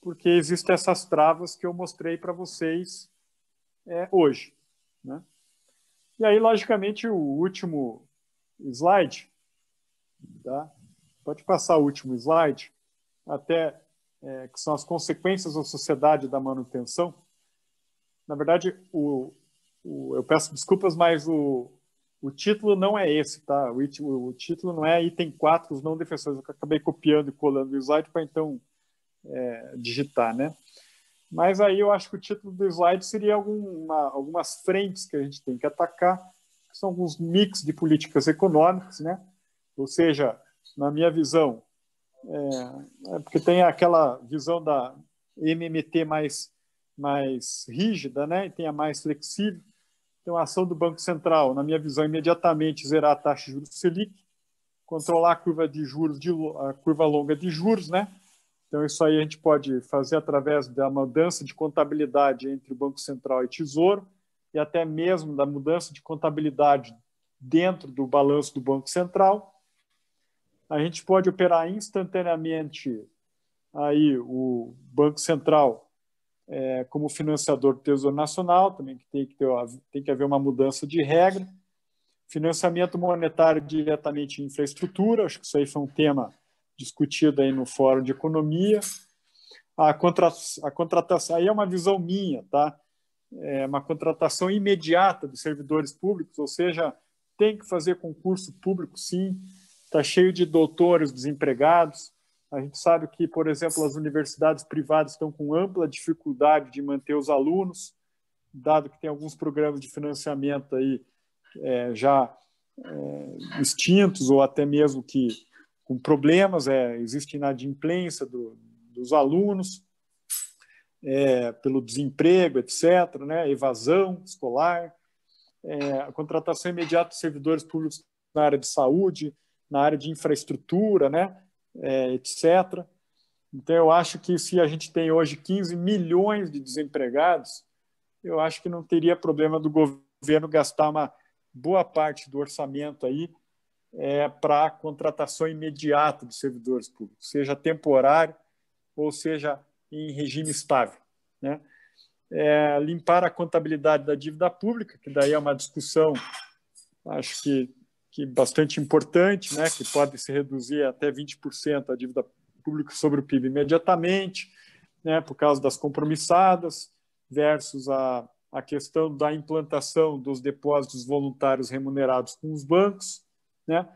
porque existem essas travas que eu mostrei para vocês é, hoje. Né? E aí, logicamente, o último slide, tá? pode passar o último slide, até é, que são as consequências da sociedade da manutenção. Na verdade, o, o, eu peço desculpas, mas o, o título não é esse, tá? O, o título não é item 4, os não defensores. Eu acabei copiando e colando o slide para então é, digitar, né? Mas aí eu acho que o título do slide seria alguma, algumas frentes que a gente tem que atacar, que são alguns mix de políticas econômicas, né? Ou seja, na minha visão, é, é porque tem aquela visão da MMT mais, mais rígida, né? E tem a mais flexível. Então, a ação do Banco Central, na minha visão, imediatamente zerar a taxa de juros Selic, controlar a curva de juros, de, a curva longa de juros, né? Então, isso aí a gente pode fazer através da mudança de contabilidade entre o Banco Central e Tesouro, e até mesmo da mudança de contabilidade dentro do balanço do Banco Central. A gente pode operar instantaneamente aí o Banco Central é, como financiador do Tesouro Nacional, também que tem que, ter, tem que haver uma mudança de regra. Financiamento monetário diretamente em infraestrutura, acho que isso aí foi um tema discutida aí no Fórum de Economia. A, contra, a contratação, aí é uma visão minha, tá? É uma contratação imediata dos servidores públicos, ou seja, tem que fazer concurso público, sim. Está cheio de doutores desempregados. A gente sabe que, por exemplo, as universidades privadas estão com ampla dificuldade de manter os alunos, dado que tem alguns programas de financiamento aí é, já é, extintos ou até mesmo que com problemas, é, existe inadimplência do, dos alunos é, pelo desemprego, etc., né, evasão escolar, é, a contratação imediata de servidores públicos na área de saúde, na área de infraestrutura, né, é, etc. Então, eu acho que se a gente tem hoje 15 milhões de desempregados, eu acho que não teria problema do governo gastar uma boa parte do orçamento aí é, para a contratação imediata dos servidores públicos, seja temporário ou seja em regime estável. Né? É, limpar a contabilidade da dívida pública, que daí é uma discussão, acho que, que bastante importante, né? que pode se reduzir até 20% a dívida pública sobre o PIB imediatamente, né? por causa das compromissadas, versus a, a questão da implantação dos depósitos voluntários remunerados com os bancos né?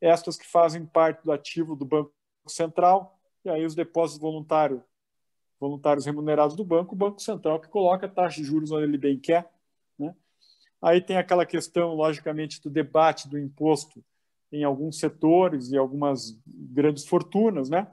estas que fazem parte do ativo do Banco Central, e aí os depósitos voluntários, voluntários remunerados do banco, o Banco Central que coloca a taxa de juros onde ele bem quer. Né? Aí tem aquela questão, logicamente, do debate do imposto em alguns setores e algumas grandes fortunas. Né?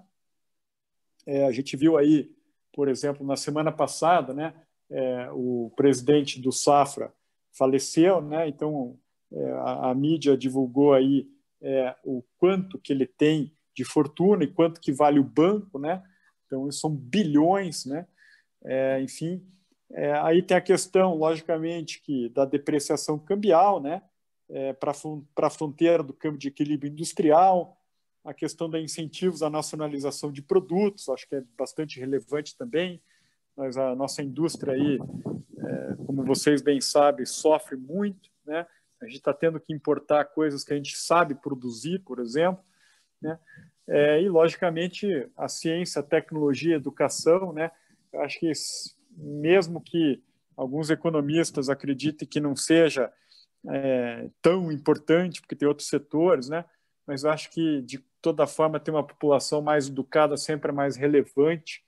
É, a gente viu aí, por exemplo, na semana passada, né, é, o presidente do Safra faleceu, né? então é, a, a, mídia divulgou aí é, o quanto que ele tem de fortuna e quanto que vale o banco, né? Então, são bilhões, né? É, enfim, é, aí tem a questão, logicamente, que da depreciação cambial, né? É, Para a fronteira do campo de equilíbrio industrial, a questão da incentivos à nacionalização de produtos, acho que é bastante relevante também. Mas a nossa indústria aí, é, como vocês bem sabem, sofre muito, né? A gente está tendo que importar coisas que a gente sabe produzir, por exemplo, né? É, e logicamente a ciência, a tecnologia, a educação, né? Eu acho que mesmo que alguns economistas acreditem que não seja é, tão importante, porque tem outros setores, né? Mas acho que de toda forma ter uma população mais educada sempre é mais relevante.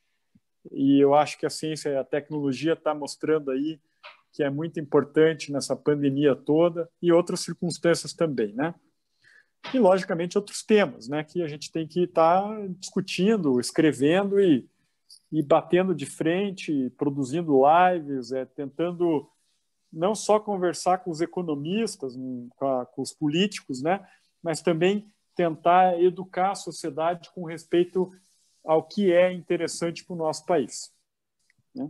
E eu acho que a ciência e a tecnologia está mostrando aí que é muito importante nessa pandemia toda e outras circunstâncias também, né? E, logicamente, outros temas, né? Que a gente tem que estar tá discutindo, escrevendo e, e batendo de frente, produzindo lives, é, tentando não só conversar com os economistas, com, a, com os políticos, né? Mas também tentar educar a sociedade com respeito ao que é interessante para o nosso país. Né?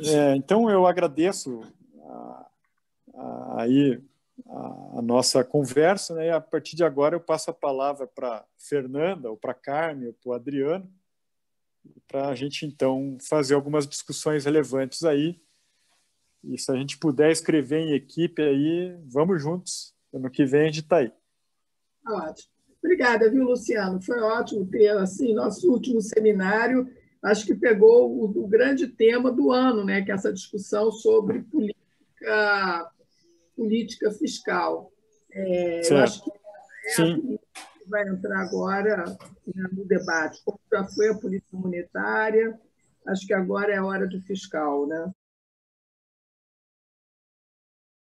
É, então eu agradeço a, a, aí a, a, nossa conversa, né? E a partir de agora eu passo a palavra para Fernanda, ou para Carmen, ou para o Adriano, para a gente então fazer algumas discussões relevantes aí. E se a gente puder escrever em equipe aí, vamos juntos. Ano que vem a gente está aí. Ótimo. Obrigada, viu, Luciano? Foi ótimo ter assim nosso último seminário acho que pegou o, o, grande tema do ano, né, que é essa discussão sobre política, política fiscal. É, eu acho que é a política que vai entrar agora né, no debate. Como já foi a política monetária, acho que agora é a hora do fiscal, né?